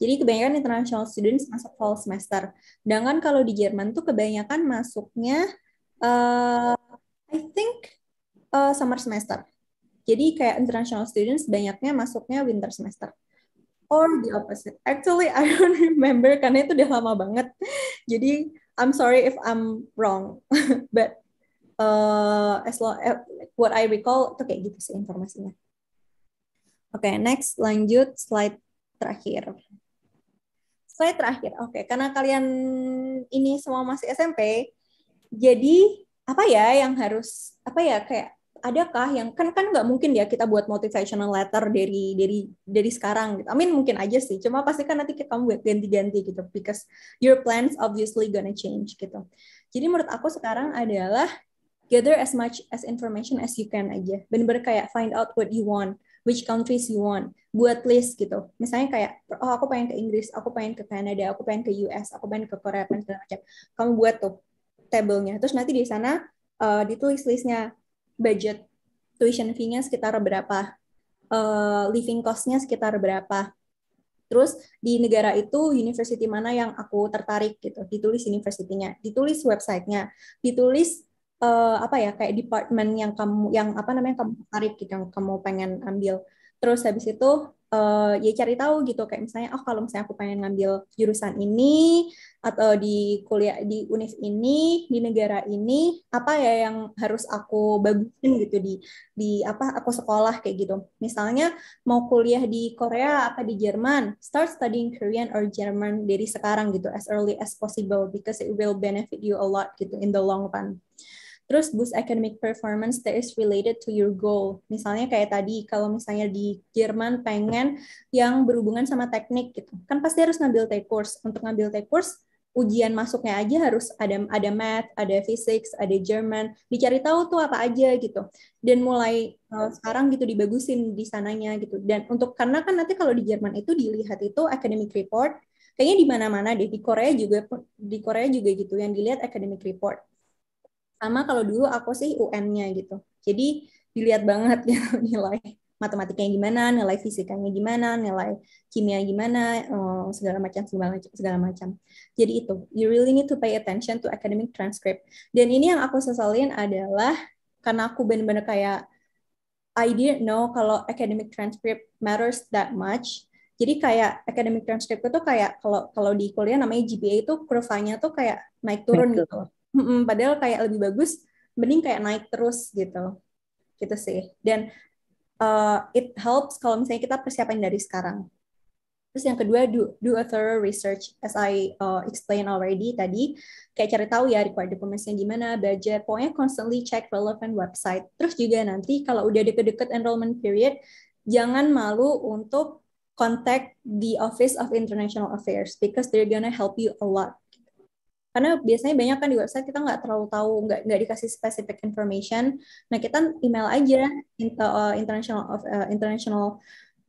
S1: Jadi kebanyakan international students masuk fall semester. Sedangkan kalau di Jerman tuh kebanyakan masuknya uh, I think uh, summer semester. Jadi kayak international students banyaknya masuknya winter semester. Or the opposite. Actually, I don't remember karena itu udah lama banget. Jadi I'm sorry if I'm wrong, but uh, as long uh, what I recall itu kayak gitu sih informasinya. Oke, okay, next lanjut slide terakhir. Slide terakhir. Oke, okay. karena kalian ini semua masih SMP, jadi apa ya yang harus apa ya kayak adakah yang kan kan nggak mungkin ya kita buat motivational letter dari dari dari sekarang gitu. I mean mungkin aja sih. Cuma pasti kan nanti kamu buat ganti-ganti gitu because your plans obviously gonna change gitu. Jadi menurut aku sekarang adalah gather as much as information as you can aja. dan berkayak kayak find out what you want which countries you want buat list gitu misalnya kayak oh aku pengen ke Inggris aku pengen ke Kanada aku pengen ke US aku pengen ke Korea pengen segala macam kamu buat tuh tabelnya. terus nanti di sana uh, ditulis listnya budget tuition fee-nya sekitar berapa uh, living cost-nya sekitar berapa terus di negara itu university mana yang aku tertarik gitu ditulis universitinya ditulis websitenya ditulis uh, apa ya kayak department yang kamu yang apa namanya kamu tarik gitu yang kamu pengen ambil terus habis itu uh, ya cari tahu gitu kayak misalnya oh kalau misalnya aku pengen ngambil jurusan ini atau di kuliah di univ ini di negara ini apa ya yang harus aku bagusin gitu di di apa aku sekolah kayak gitu misalnya mau kuliah di Korea apa di Jerman start studying Korean or German dari sekarang gitu as early as possible because it will benefit you a lot gitu in the long run Terus boost academic performance that is related to your goal. Misalnya kayak tadi, kalau misalnya di Jerman pengen yang berhubungan sama teknik gitu. Kan pasti harus ngambil take course. Untuk ngambil take course, ujian masuknya aja harus ada ada math, ada physics, ada German. dicari tahu tuh apa aja gitu. Dan mulai uh, sekarang gitu dibagusin di sananya gitu. Dan untuk karena kan nanti kalau di Jerman itu dilihat itu academic report, kayaknya di mana-mana deh di Korea juga di Korea juga gitu yang dilihat academic report sama kalau dulu aku sih UN-nya gitu jadi dilihat banget ya nilai matematikanya gimana nilai fisikanya gimana nilai kimia gimana eh, segala macam segala macam segala macam jadi itu you really need to pay attention to academic transcript dan ini yang aku sesalin adalah karena aku benar-benar kayak I didn't know kalau academic transcript matters that much jadi kayak academic transcript itu kayak kalau kalau di kuliah namanya GPA itu kurvanya tuh kayak naik turun gitu. Mm-mm, padahal kayak lebih bagus mending kayak naik terus gitu gitu sih dan uh, it helps kalau misalnya kita persiapan dari sekarang terus yang kedua do, do a thorough research as I uh, eh, explain already tadi kayak cari tahu ya required dokumennya gimana budget pokoknya constantly check relevant website terus juga nanti kalau udah deket-deket enrollment period jangan malu untuk contact the Office of International Affairs because they're gonna help you a lot karena biasanya banyak kan di website kita nggak terlalu tahu nggak nggak dikasih specific information nah kita email aja inter, uh, international of, uh, international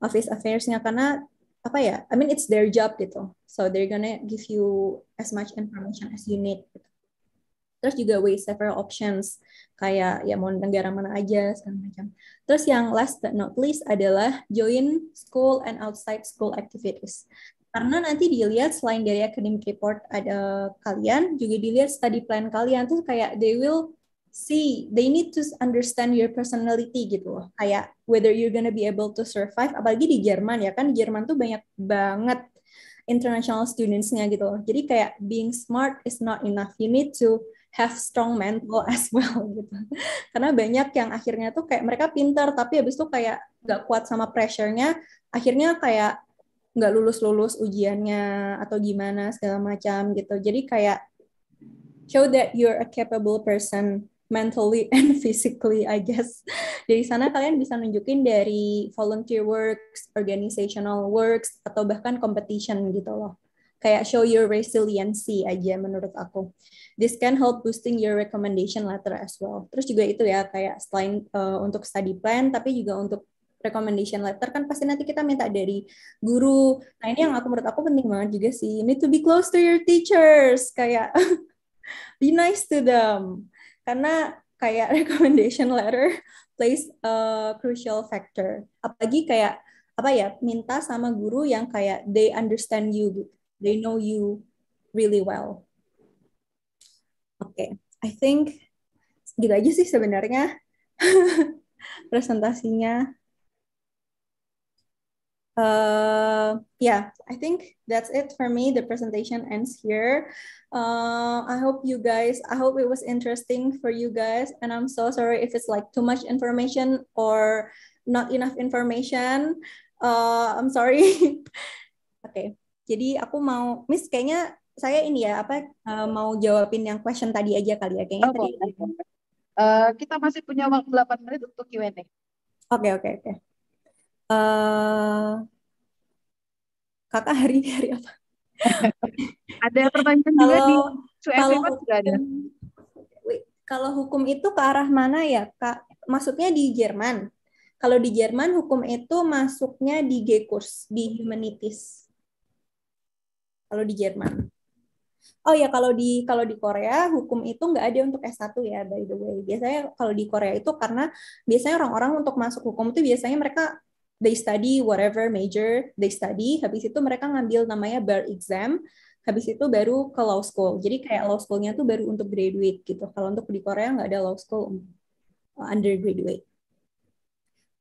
S1: office affairsnya karena apa ya I mean it's their job gitu so they're gonna give you as much information as you need gitu. terus juga we several options kayak ya mau negara mana aja segala macam terus yang last but not least adalah join school and outside school activities karena nanti dilihat selain dari academic report ada kalian juga dilihat study plan kalian tuh kayak they will see they need to understand your personality gitu loh kayak whether you're gonna be able to survive apalagi di Jerman ya kan Jerman tuh banyak banget international studentsnya gitu loh jadi kayak being smart is not enough you need to have strong mental as well gitu karena banyak yang akhirnya tuh kayak mereka pintar tapi habis itu kayak gak kuat sama pressure-nya akhirnya kayak nggak lulus lulus ujiannya atau gimana segala macam gitu jadi kayak show that you're a capable person mentally and physically, I guess. Dari sana kalian bisa nunjukin dari volunteer works, organizational works, atau bahkan competition gitu loh. Kayak show your resiliency aja menurut aku. This can help boosting your recommendation letter as well. Terus juga itu ya kayak selain uh, untuk study plan, tapi juga untuk recommendation letter kan pasti nanti kita minta dari guru. Nah ini yang aku menurut aku penting banget juga sih. You need to be close to your teachers. Kayak be nice to them. Karena kayak recommendation letter plays a crucial factor. Apalagi kayak apa ya minta sama guru yang kayak they understand you, they know you really well. Oke, okay. I think gitu aja sih sebenarnya presentasinya uh, yeah, I think that's it for me. The presentation ends here. Uh, I hope you guys, I hope it was interesting for you guys. And I'm so sorry if it's like too much information or not enough information. Uh, I'm sorry. okay, jadi aku mau, Miss kayaknya saya ini ya, apa uh, mau jawabin yang question tadi aja kali ya. Kayaknya oh, tadi. Uh, kita masih punya waktu 8 menit untuk Q&A. Oke, okay, oke, okay, oke. Okay uh, kakak hari ini hari apa? ada pertanyaan juga di kalau hukum, ada. Kalau hukum itu ke arah mana ya kak? Maksudnya di Jerman. Kalau di Jerman hukum itu masuknya di G course di humanities. Kalau di Jerman. Oh ya kalau di kalau di Korea hukum itu nggak ada untuk S1 ya by the way. Biasanya kalau di Korea itu karena biasanya orang-orang untuk masuk hukum itu biasanya mereka they study whatever major they study, habis itu mereka ngambil namanya bar exam, habis itu baru ke law school. Jadi kayak law schoolnya tuh baru untuk graduate gitu. Kalau untuk di Korea nggak ada law school uh, undergraduate.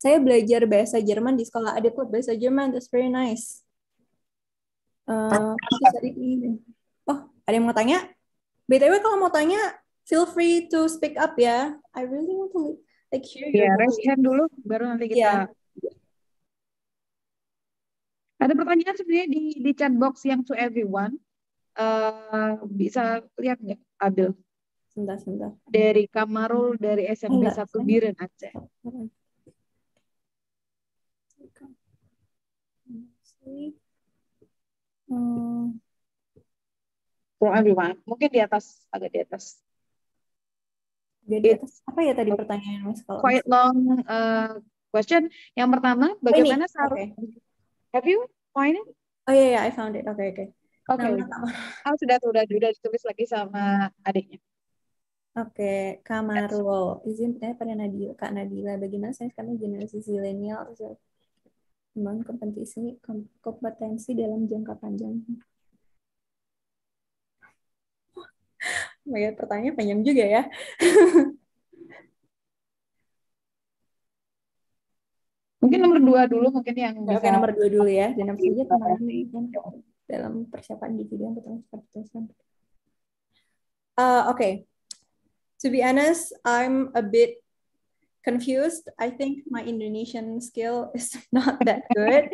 S1: Saya belajar bahasa Jerman di sekolah ada klub bahasa Jerman, that's very nice. Uh, oh, ada yang mau tanya? BTW kalau mau tanya, feel free to speak up ya. I really want to like hear your yeah, raise hand dulu baru nanti kita yeah.
S2: Ada pertanyaan sebenarnya di, di chat box yang to everyone. Uh, bisa lihat nggak, Abil? Sebentar, sebentar. Dari Kamarul dari SMP Enggak, 1 Biren Aceh. Hmm. For everyone. Mungkin di atas, agak di atas. Jadi It, atas apa ya tadi pertanyaan Mas? Kalau quite long uh, question. Yang pertama, oh, bagaimana oh, seharusnya... Okay Have you find it? Oh iya, yeah, yeah, I found it. Oke, okay, oke. Okay. Oke. Okay. sudah oh, sudah sudah sudah
S1: ditulis lagi sama adiknya. Oke, okay. Kamarul. Izin bertanya eh, pada Nadila, Kak Nadila, bagaimana saya kami generasi milenial Memang kompetensi kompetensi dalam jangka panjang? Oh my pertanyaan panjang juga ya.
S2: Mungkin nomor dua dulu mungkin yang bisa. Oke, nomor dua
S1: dulu ya. Dan nomor tiga
S2: kemarin dalam persiapan di video pertama seperti itu
S1: oke To be honest, I'm a bit confused. I think my Indonesian skill is not that good.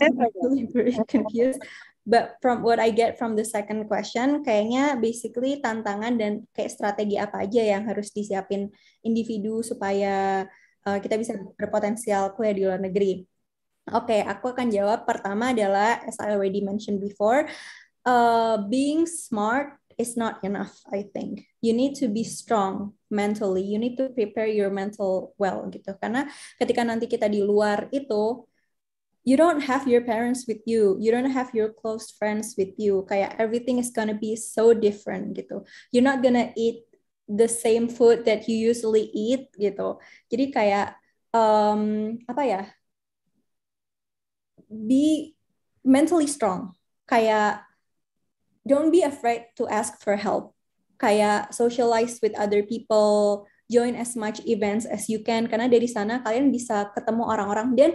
S1: I'm actually very confused. But from what I get from the second question, kayaknya basically tantangan dan kayak strategi apa aja yang harus disiapin individu supaya uh, kita bisa berpotensial kuliah di luar negeri. Oke, okay, aku akan jawab pertama adalah as I already mentioned before, uh, being smart is not enough. I think you need to be strong mentally. You need to prepare your mental well gitu. Karena ketika nanti kita di luar itu, you don't have your parents with you, you don't have your close friends with you. Kayak everything is gonna be so different gitu. You're not gonna eat the same food that you usually eat gitu. Jadi kayak um, apa ya? Be mentally strong. Kayak don't be afraid to ask for help. Kayak socialize with other people, join as much events as you can karena dari sana kalian bisa ketemu orang-orang dan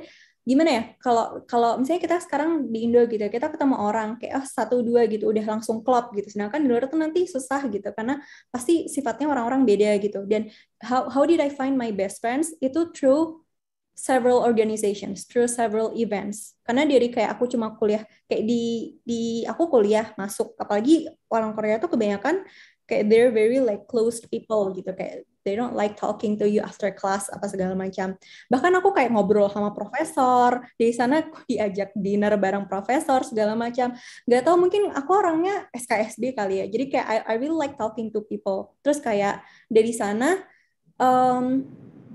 S1: gimana ya kalau kalau misalnya kita sekarang di Indo gitu kita ketemu orang kayak oh, satu dua gitu udah langsung klop gitu sedangkan di luar itu nanti susah gitu karena pasti sifatnya orang-orang beda gitu dan how how did I find my best friends itu through several organizations through several events karena dari kayak aku cuma kuliah kayak di di aku kuliah masuk apalagi orang Korea tuh kebanyakan kayak they're very like closed people gitu kayak they don't like talking to you after class apa segala macam. Bahkan aku kayak ngobrol sama profesor di sana diajak dinner bareng profesor segala macam. Gak tau mungkin aku orangnya SKSD kali ya. Jadi kayak I, I really like talking to people. Terus kayak dari sana um,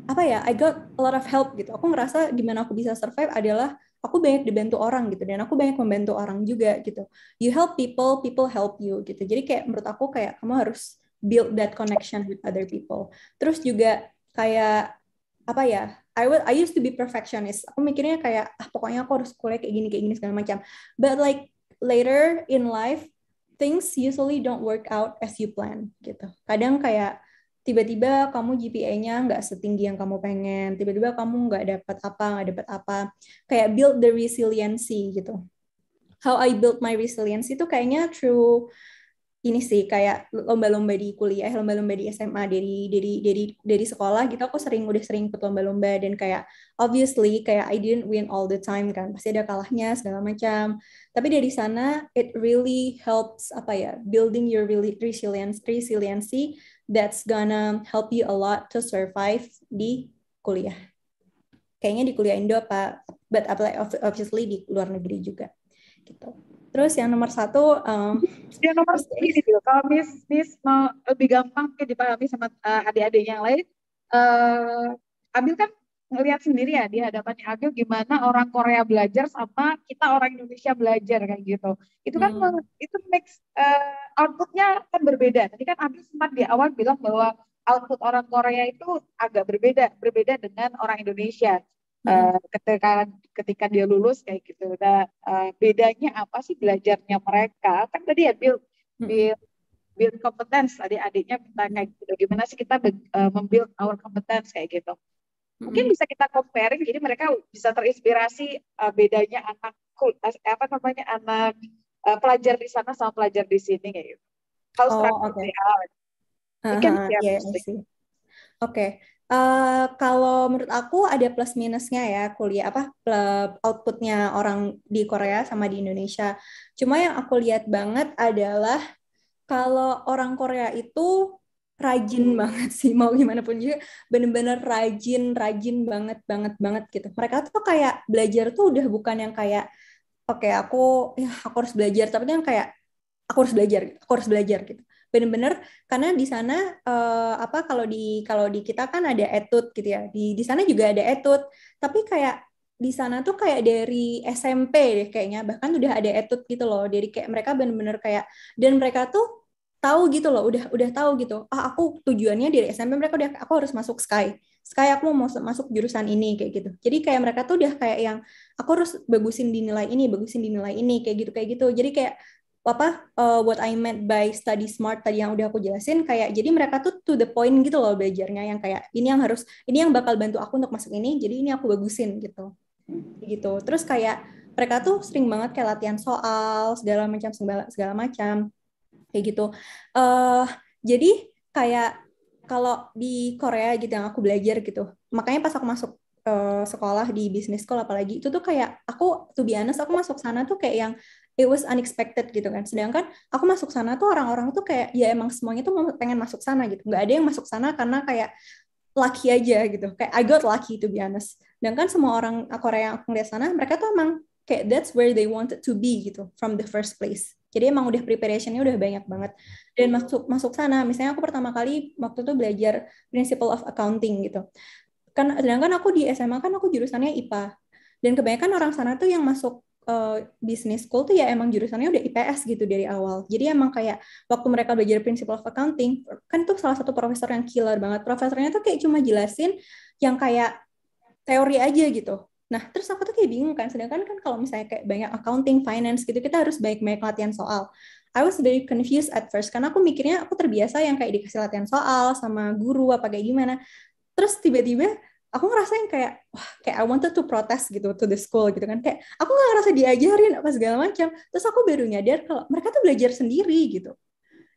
S1: apa ya I got a lot of help gitu. Aku ngerasa gimana aku bisa survive adalah aku banyak dibantu orang gitu dan aku banyak membantu orang juga gitu. You help people, people help you gitu. Jadi kayak menurut aku kayak kamu harus build that connection with other people. Terus juga kayak apa ya? I will, I used to be perfectionist. Aku mikirnya kayak ah pokoknya aku harus kuliah kayak gini kayak gini segala macam. But like later in life things usually don't work out as you plan gitu. Kadang kayak tiba-tiba kamu GPA-nya nggak setinggi yang kamu pengen, tiba-tiba kamu nggak dapat apa, nggak dapat apa. Kayak build the resiliency gitu. How I built my resiliency itu kayaknya through ini sih kayak lomba-lomba di kuliah, eh, lomba-lomba di SMA dari dari dari dari sekolah gitu aku sering udah sering ikut lomba-lomba dan kayak obviously kayak I didn't win all the time kan pasti ada kalahnya segala macam tapi dari sana it really helps apa ya building your resilience resiliency that's gonna help you a lot to survive di kuliah kayaknya di kuliah Indo apa but obviously di luar negeri juga gitu. Terus yang nomor satu, um, yang nomor satu ini gitu. Kalau Miss Miss mau lebih gampang dipahami sama uh, adik-adik yang lain,
S2: uh, Abil kan ngelihat sendiri ya di hadapannya Abil gimana orang Korea belajar sama kita orang Indonesia belajar kayak gitu. Itu kan hmm. itu mix uh, outputnya kan berbeda. Tadi kan Abil sempat di awal bilang bahwa output orang Korea itu agak berbeda, berbeda dengan orang Indonesia. Eh, mm-hmm. ketika ketika dia lulus kayak gitu. Nah, uh, bedanya apa sih belajarnya mereka? Kan tadi ya build mm-hmm. build build competence tadi adiknya kita gitu. Gimana sih kita uh, membuild our competence kayak gitu. Mungkin mm-hmm. bisa kita comparing jadi mereka bisa terinspirasi uh, bedanya anak apa namanya anak uh, pelajar di sana sama pelajar di sini kayak gitu. Kalau oh, okay. they are.
S1: Uh Oke, ya, Eh, kalau menurut aku ada plus minusnya ya kuliah apa eh, outputnya orang di Korea sama di Indonesia. Cuma yang aku lihat banget adalah kalau orang Korea itu rajin banget sih mau gimana pun juga bener-bener rajin rajin banget banget banget gitu mereka tuh kayak belajar tuh udah bukan yang kayak oke okay, aku ya aku harus belajar tapi yang kayak aku harus belajar gitu, aku harus belajar gitu benar-benar karena di sana uh, apa kalau di kalau di kita kan ada etut gitu ya di di sana juga ada etut tapi kayak di sana tuh kayak dari SMP deh kayaknya bahkan udah ada etut gitu loh dari kayak mereka benar-benar kayak dan mereka tuh tahu gitu loh udah udah tahu gitu ah aku tujuannya dari SMP mereka udah aku harus masuk Sky Sky aku mau masuk, masuk jurusan ini kayak gitu jadi kayak mereka tuh udah kayak yang aku harus bagusin dinilai ini bagusin dinilai ini kayak gitu kayak gitu jadi kayak apa uh, what I meant by study smart tadi yang udah aku jelasin kayak jadi mereka tuh to the point gitu loh belajarnya yang kayak ini yang harus ini yang bakal bantu aku untuk masuk ini jadi ini aku bagusin gitu gitu terus kayak mereka tuh sering banget kayak latihan soal segala macam segala, segala macam kayak gitu uh, jadi kayak kalau di Korea gitu yang aku belajar gitu makanya pas aku masuk uh, sekolah di business school apalagi itu tuh kayak aku tuh biasa aku masuk sana tuh kayak yang it was unexpected gitu kan sedangkan aku masuk sana tuh orang-orang tuh kayak ya emang semuanya tuh pengen masuk sana gitu Gak ada yang masuk sana karena kayak lucky aja gitu kayak I got lucky to be honest sedangkan semua orang Korea yang aku lihat sana mereka tuh emang kayak that's where they wanted to be gitu from the first place jadi emang udah preparationnya udah banyak banget dan masuk masuk sana misalnya aku pertama kali waktu itu belajar principle of accounting gitu kan sedangkan aku di SMA kan aku jurusannya IPA dan kebanyakan orang sana tuh yang masuk uh, eh, business school tuh ya emang jurusannya udah IPS gitu dari awal. Jadi emang kayak waktu mereka belajar principle of accounting, kan tuh salah satu profesor yang killer banget. Profesornya tuh kayak cuma jelasin yang kayak teori aja gitu. Nah, terus aku tuh kayak bingung kan. Sedangkan kan kalau misalnya kayak banyak accounting, finance gitu, kita harus baik-baik latihan soal. I was very confused at first karena aku mikirnya aku terbiasa yang kayak dikasih latihan soal sama guru apa kayak gimana. Terus tiba-tiba aku ngerasa yang kayak wah kayak I wanted to protest gitu to the school gitu kan kayak aku nggak ngerasa diajarin apa segala macam terus aku baru nyadar kalau mereka tuh belajar sendiri gitu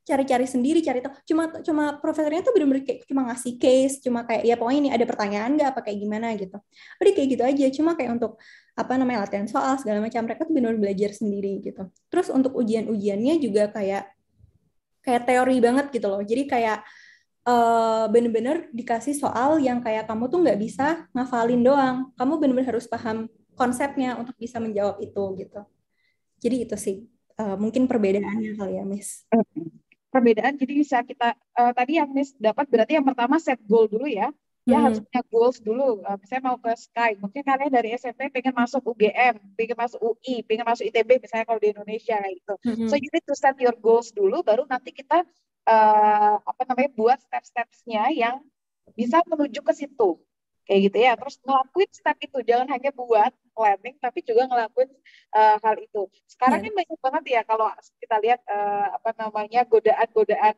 S1: cari-cari sendiri cari tahu cuma cuma profesornya tuh bener-bener kayak cuma ngasih case cuma kayak ya pokoknya ini ada pertanyaan nggak apa kayak gimana gitu udah kayak gitu aja cuma kayak untuk apa namanya latihan soal segala macam mereka tuh bener-bener belajar sendiri gitu terus untuk ujian-ujiannya juga kayak kayak teori banget gitu loh jadi kayak Eh, bener-bener dikasih soal yang kayak kamu tuh nggak bisa ngafalin doang. Kamu bener-bener harus paham konsepnya untuk bisa menjawab itu gitu. Jadi itu sih uh, mungkin perbedaannya kali ya, Miss. Perbedaan jadi bisa kita uh, tadi yang Miss dapat berarti yang pertama set goal dulu ya. Ya hmm. harus
S2: punya goals dulu. Uh, misalnya mau ke Sky, mungkin kalian dari SMP pengen masuk UGM, pengen masuk UI, pengen masuk ITB misalnya kalau di Indonesia gitu. Hmm. So you need to set your goals dulu, baru nanti kita uh, apa namanya buat step-stepsnya yang bisa menuju ke situ kayak gitu ya terus ngelakuin step itu jangan hanya buat planning tapi juga ngelakuin uh, hal itu sekarang iya. ini banyak banget ya kalau kita lihat uh, apa namanya godaan-godaan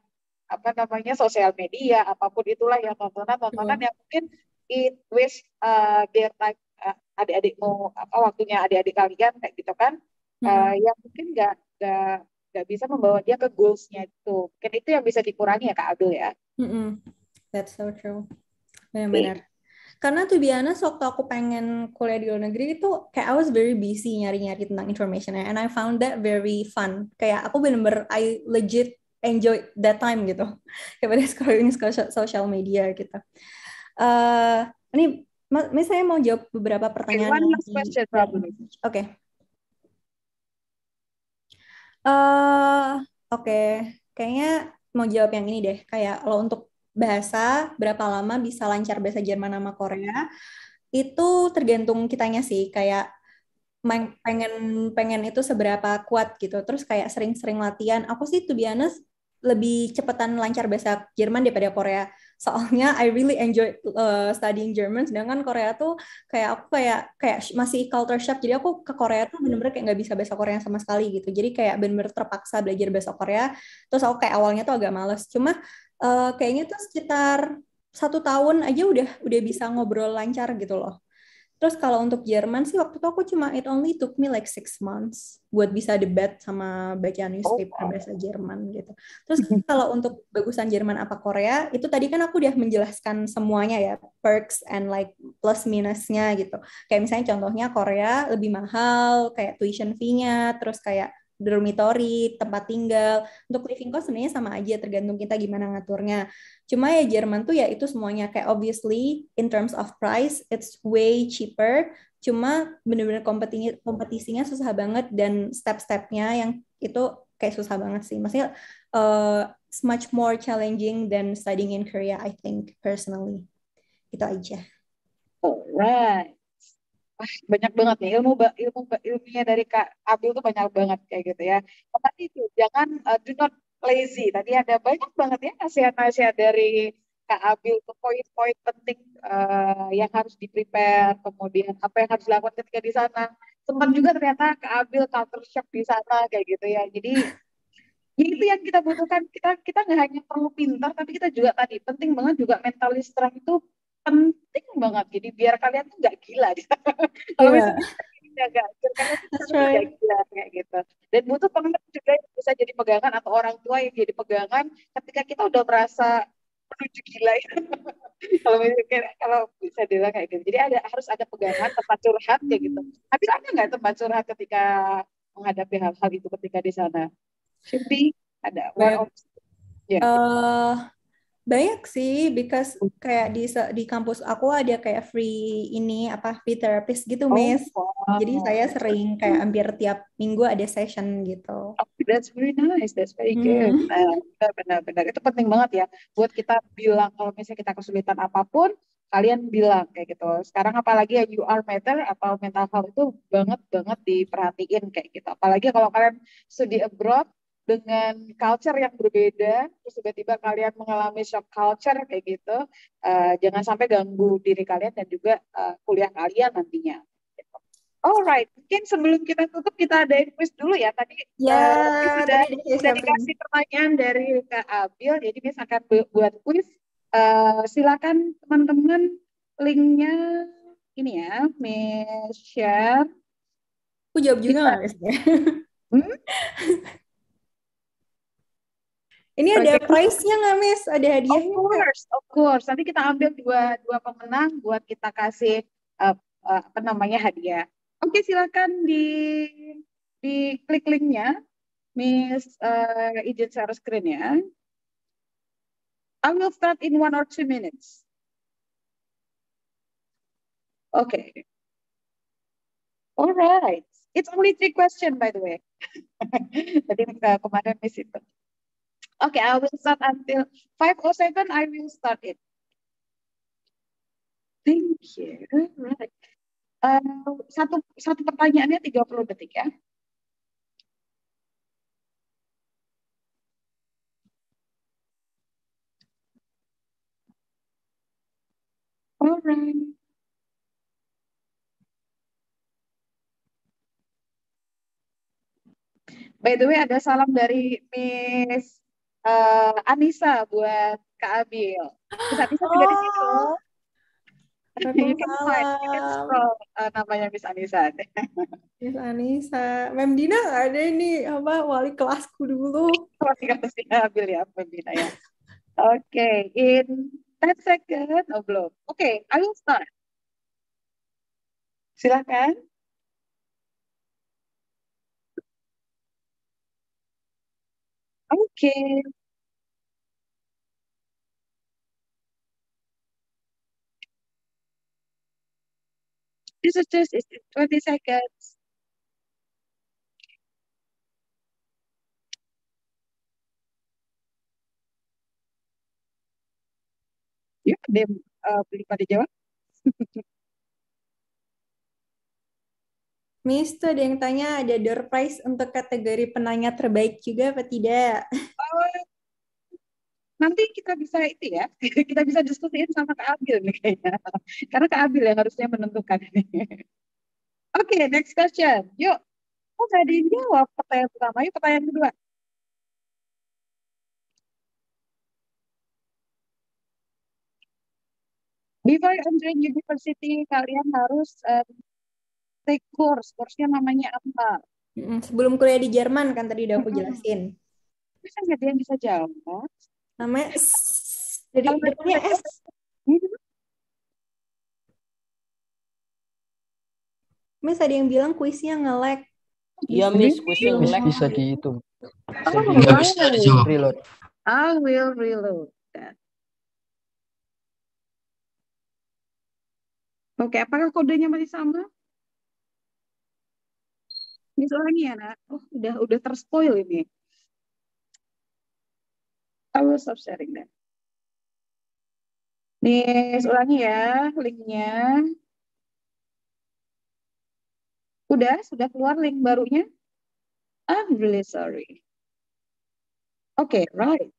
S2: apa namanya sosial media apapun itulah yang tontonan-tontonan yang mungkin it waste uh, their time uh, adik-adikmu apa waktunya adik-adik kalian kayak gitu kan mm. uh, yang mungkin nggak nggak bisa membawa dia ke goals-nya itu kan itu yang bisa dikurangi ya kak Abdul ya
S1: mm -hmm. that's so true benar-benar iya, Karena tuh biasanya waktu aku pengen kuliah di luar negeri itu kayak I was very busy nyari-nyari tentang informationnya and I found that very fun. Kayak aku benar-benar I legit enjoy that time gitu. kepada scrolling social media gitu. Uh, ini misalnya mau jawab beberapa pertanyaan. Okay, one last question, Oke. Eh, oke, okay. kayaknya mau jawab yang ini deh. Kayak lo untuk bahasa berapa lama bisa lancar bahasa Jerman sama Korea itu tergantung kitanya sih. Kayak pengen pengen itu seberapa kuat gitu. Terus kayak sering-sering latihan. Aku sih tuh biasanya lebih cepetan lancar bahasa Jerman daripada Korea soalnya I really enjoy uh, studying German sedangkan Korea tuh kayak aku kayak kayak masih culture shock jadi aku ke Korea tuh bener-bener kayak nggak bisa bahasa Korea sama sekali gitu jadi kayak bener-bener terpaksa belajar bahasa Korea terus aku kayak awalnya tuh agak males cuma uh, kayaknya tuh sekitar satu tahun aja udah udah bisa ngobrol lancar gitu loh Terus kalau untuk Jerman sih waktu itu aku cuma it only took me like six months buat bisa debat sama bacaan newspaper oh. bahasa Jerman gitu. Terus kalau untuk bagusan Jerman apa Korea itu tadi kan aku udah menjelaskan semuanya ya perks and like plus minusnya gitu. Kayak misalnya contohnya Korea lebih mahal kayak tuition fee-nya, terus kayak dormitory, tempat tinggal. Untuk living cost sebenarnya sama aja tergantung kita gimana ngaturnya. Cuma ya Jerman tuh ya itu semuanya kayak obviously in terms of price it's way cheaper. Cuma bener-bener kompetisi kompetisinya susah banget dan step-stepnya yang itu kayak susah banget sih. Maksudnya uh, eh, it's much more challenging than studying in Korea I think personally. Itu aja.
S2: Alright
S1: banyak banget nih ilmu
S2: ilmu ilmunya dari Kak Abil tuh banyak banget kayak gitu ya. Nah, tapi itu jangan uh, do not lazy. Tadi ada banyak banget ya nasihat-nasihat dari Kak Abil tuh poin-poin penting uh, yang harus di-prepare, kemudian apa yang harus dilakukan ketika di sana. Sempat juga ternyata Kak Abil culture shock di sana kayak gitu ya. Jadi ya itu yang kita butuhkan. Kita kita nggak hanya perlu pintar, tapi kita juga tadi penting banget juga mentalis strength itu penting banget jadi biar kalian tuh nggak gila kalau yeah. misalnya nggak gila kayak gitu dan butuh pengen juga yang bisa jadi pegangan atau orang tua yang jadi pegangan ketika kita udah merasa menuju gila ya. kalau misalnya kalau bisa bilang kayak gitu jadi ada harus ada pegangan tempat curhat kayak gitu tapi ada nggak tempat curhat
S1: ketika menghadapi hal-hal itu ketika di sana should ada yeah. Uh, banyak sih, because oh. kayak di di kampus aku ada kayak free ini apa free therapist gitu, oh, Wow. Jadi saya sering kayak hampir tiap minggu ada session gitu. Oh, that's very nice, that's very good. Mm. Nah, benar-benar itu penting banget ya buat kita bilang kalau misalnya kita kesulitan apapun,
S2: kalian bilang kayak gitu. Sekarang apalagi ya you are matter atau mental health itu banget banget diperhatiin kayak gitu. Apalagi kalau kalian studi abroad dengan culture yang berbeda, terus tiba-tiba kalian mengalami shock culture kayak gitu, uh, jangan sampai ganggu diri kalian dan juga uh, kuliah kalian nantinya. Alright, mungkin sebelum kita tutup kita ada quiz dulu ya. Tadi ya, uh, sudah, sudah dikasih pertanyaan dari Kak Abil, jadi bisa akan buat quiz. Uh, silakan teman-teman linknya ini ya, me share. Aku jawab juga nggak? Hmm?
S1: Ini ada prize-nya
S2: nggak, Miss? Ada hadiahnya? Of course, of course. Nanti kita ambil dua dua pemenang buat kita kasih uh, uh, apa namanya hadiah. Oke, silakan di di klik linknya, Miss uh, eh, izin share screen ya. I will start in one or two minutes. Okay. Alright. It's only three question by the way. Tadi kemarin Miss itu. Okay, I will start until 5.07. I will start it. Thank you. Uh, satu, satu pertanyaannya 30 detik ya. Alright. By the way, ada salam dari Miss uh, Anissa buat Kak Abil. Bisa bisa oh. di situ.
S1: You can find, you can scroll eh, namanya Miss Anissa. Miss Anissa. Mem Dina ada ini, apa, wali kelasku dulu. Wali kelasnya
S2: Abil ya, Mem Dina ya. Oke, okay. in 10 second, oh belum. Oke, okay, I will start. Silakan. Oke. This is just is 20 seconds. Yuk, ada yang uh, belum pada
S1: jawab? Miss tuh ada yang tanya ada door prize untuk kategori penanya terbaik juga apa tidak? Oh, nanti kita bisa itu ya, kita bisa diskusiin sama Kak Abil nih kayaknya.
S2: Karena Kak Abil yang harusnya menentukan ini. Oke, okay, next question. Yuk. Oh, nggak ada yang jawab pertanyaan pertama. Yuk, pertanyaan kedua. Before entering university, kalian harus um, take course. Course-nya namanya
S1: apa? Sebelum kuliah di Jerman kan tadi udah aku jelasin. Bisa nggak dia bisa jawab? Namanya S. Jadi depannya S. Gitu. Miss ada yang bilang kuisnya nge-lag. Iya Miss, kuisnya ngelek. Bisa
S2: dihitung. Oh,
S1: bisa oh, nggak bisa
S2: Reload. I will reload that. Oke, okay, apakah kodenya masih sama? Ini soalnya ya, nak. Oh, udah udah terspoil ini. I will stop sharing that. Nih, ulangi ya linknya. Udah, sudah keluar link barunya? I'm really sorry. Oke, okay, right.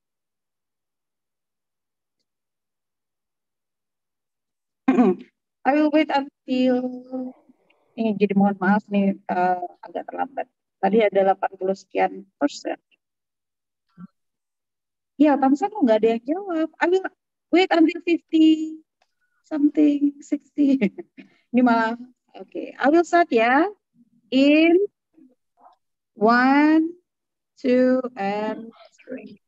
S2: I will wait until ini jadi mohon maaf nih uh, agak terlambat. Tadi ada 80 sekian persen. Ya, Tamsan nggak ada yang jawab. Ayo, wait until 50 something, 60. ini malah, oke. Okay. I will start ya. In one, two, and three.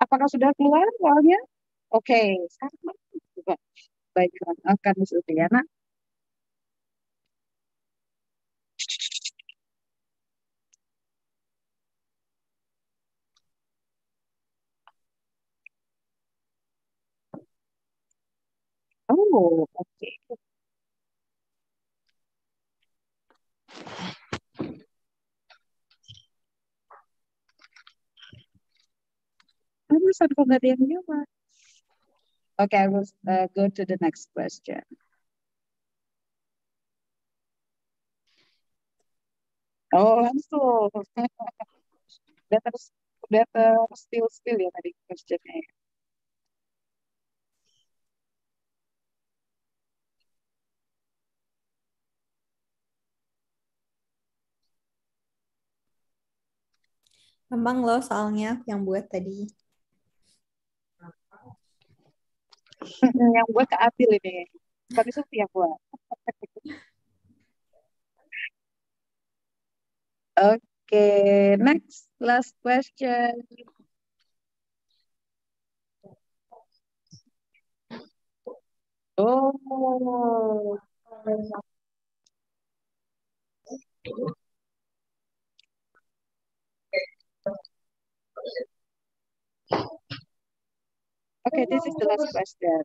S2: Apakah sudah keluar soalnya? Oke, sama juga. Baik, akan Miss Utriana. Oh, oke. Okay. Terus aku nggak ada yang jawab. Okay, I will uh, go to the next question. Oh, langsung. better, better still still ya tadi questionnya.
S1: Emang lo soalnya yang buat tadi. yang gue
S2: ke Abil ini tapi Sufi yang gue oke okay, next last question oh
S1: Okay, this is the last
S2: question.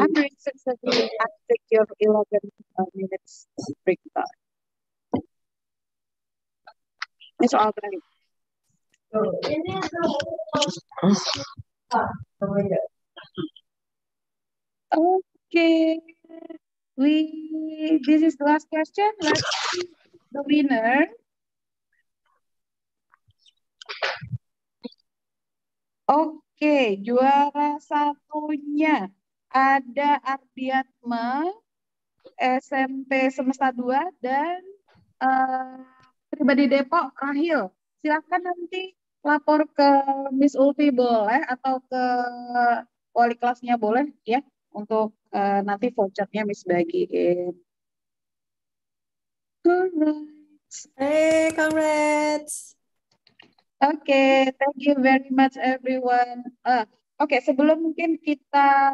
S2: I'm mm-hmm. doing successfully after your 11 uh, minutes break time. It's all going. Okay, we this is the last question. Let's see the winner. Oke, juara satunya ada Ardiatma SMP Semesta 2 dan uh, pribadi Depok Rahil. Silakan nanti lapor ke Miss Ulfi boleh atau ke wali kelasnya boleh ya untuk uh, nanti vouchernya Miss bagiin. Hey, congrats okay, thank you very much everyone. Uh, Oke, okay, sebelum mungkin kita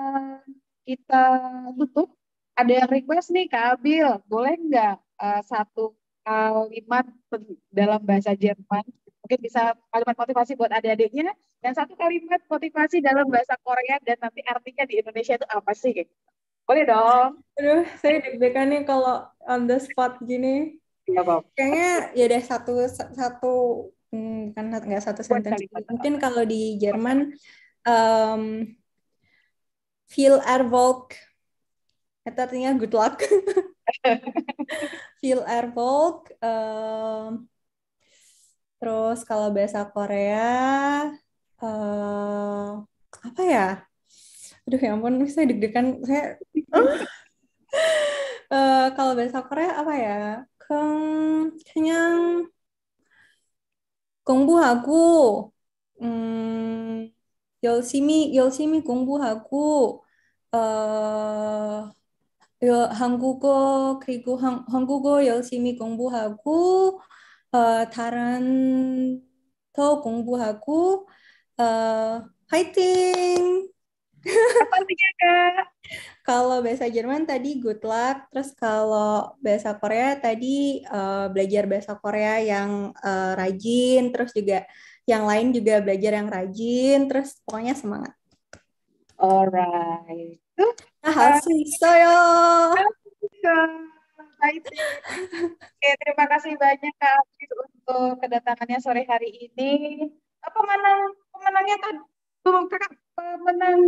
S2: kita tutup, ada yang request nih Kak Abil, boleh nggak uh, satu kalimat dalam bahasa Jerman? Mungkin bisa kalimat motivasi buat adik-adiknya, dan satu kalimat motivasi dalam bahasa Korea dan nanti artinya di Indonesia itu apa sih?
S1: Boleh dong. Aduh, saya deg-degan nih kalau on the spot gini. Kayaknya ya deh satu satu kan nggak satu sentence. Gitu. Mungkin kalau di Jerman um, viel volk, itu artinya good luck. viel volk. Um, terus kalau bahasa Korea uh, apa ya? Aduh ya ampun, saya deg-degan. Saya uh, kalau bahasa Korea apa ya? Keng kenyang 공부하고 음, 열심히 열심히 공부하고 어, 한국어 그리고 한, 한국어 열심히 공부하고 어, 다른 더 공부하고 어, 화이팅! Apa artinya kak? kalau bahasa Jerman tadi good luck, terus kalau bahasa Korea tadi uh, belajar bahasa Korea yang uh, rajin, terus juga yang lain juga belajar yang rajin, terus pokoknya semangat. Alright. Nah, Hasisoyo. Oke, terima
S2: kasih banyak Kak Afif untuk kedatangannya sore hari ini. Pemenang pemenangnya tadi, kakak pemenang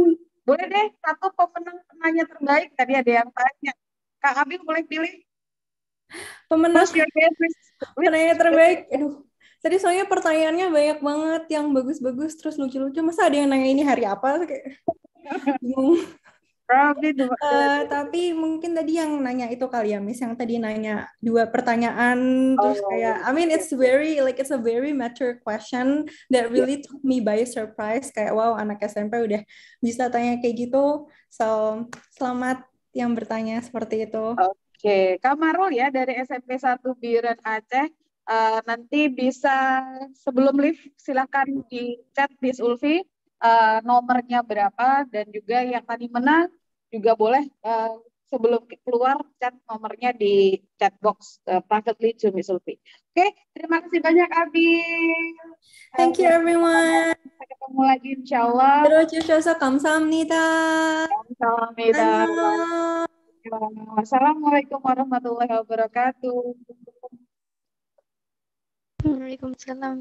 S2: boleh deh satu pemenang penanya
S1: terbaik tadi ada yang tanya. Kak Abil boleh pilih pemenang penanya terbaik. Aduh, tadi soalnya pertanyaannya banyak banget yang bagus-bagus terus lucu-lucu. Masa ada yang nanya ini hari apa? Kayak Probably gitu, uh, eh, tapi mungkin tadi yang nanya itu kali ya Miss yang tadi nanya dua pertanyaan oh. terus kayak I mean it's very like it's a very mature question that iya. really yeah. took me by surprise kayak wow anak SMP udah bisa tanya kayak gitu. So, selamat yang bertanya seperti itu. Oke, okay. Kamarul ya dari SMP 1 Biren
S2: Aceh. Uh, nanti bisa sebelum lift silahkan di chat Bis Ulfi uh, nomornya berapa dan juga yang tadi menang juga boleh uh, sebelum keluar chat nomornya di chat box uh, privately to Miss
S1: Oke, okay, terima kasih banyak Abi. Thank you everyone. Kita ketemu lagi insya Allah. Terima 감사합니다. 감사합니다.
S2: Assalamualaikum warahmatullahi wabarakatuh. Waalaikumsalam.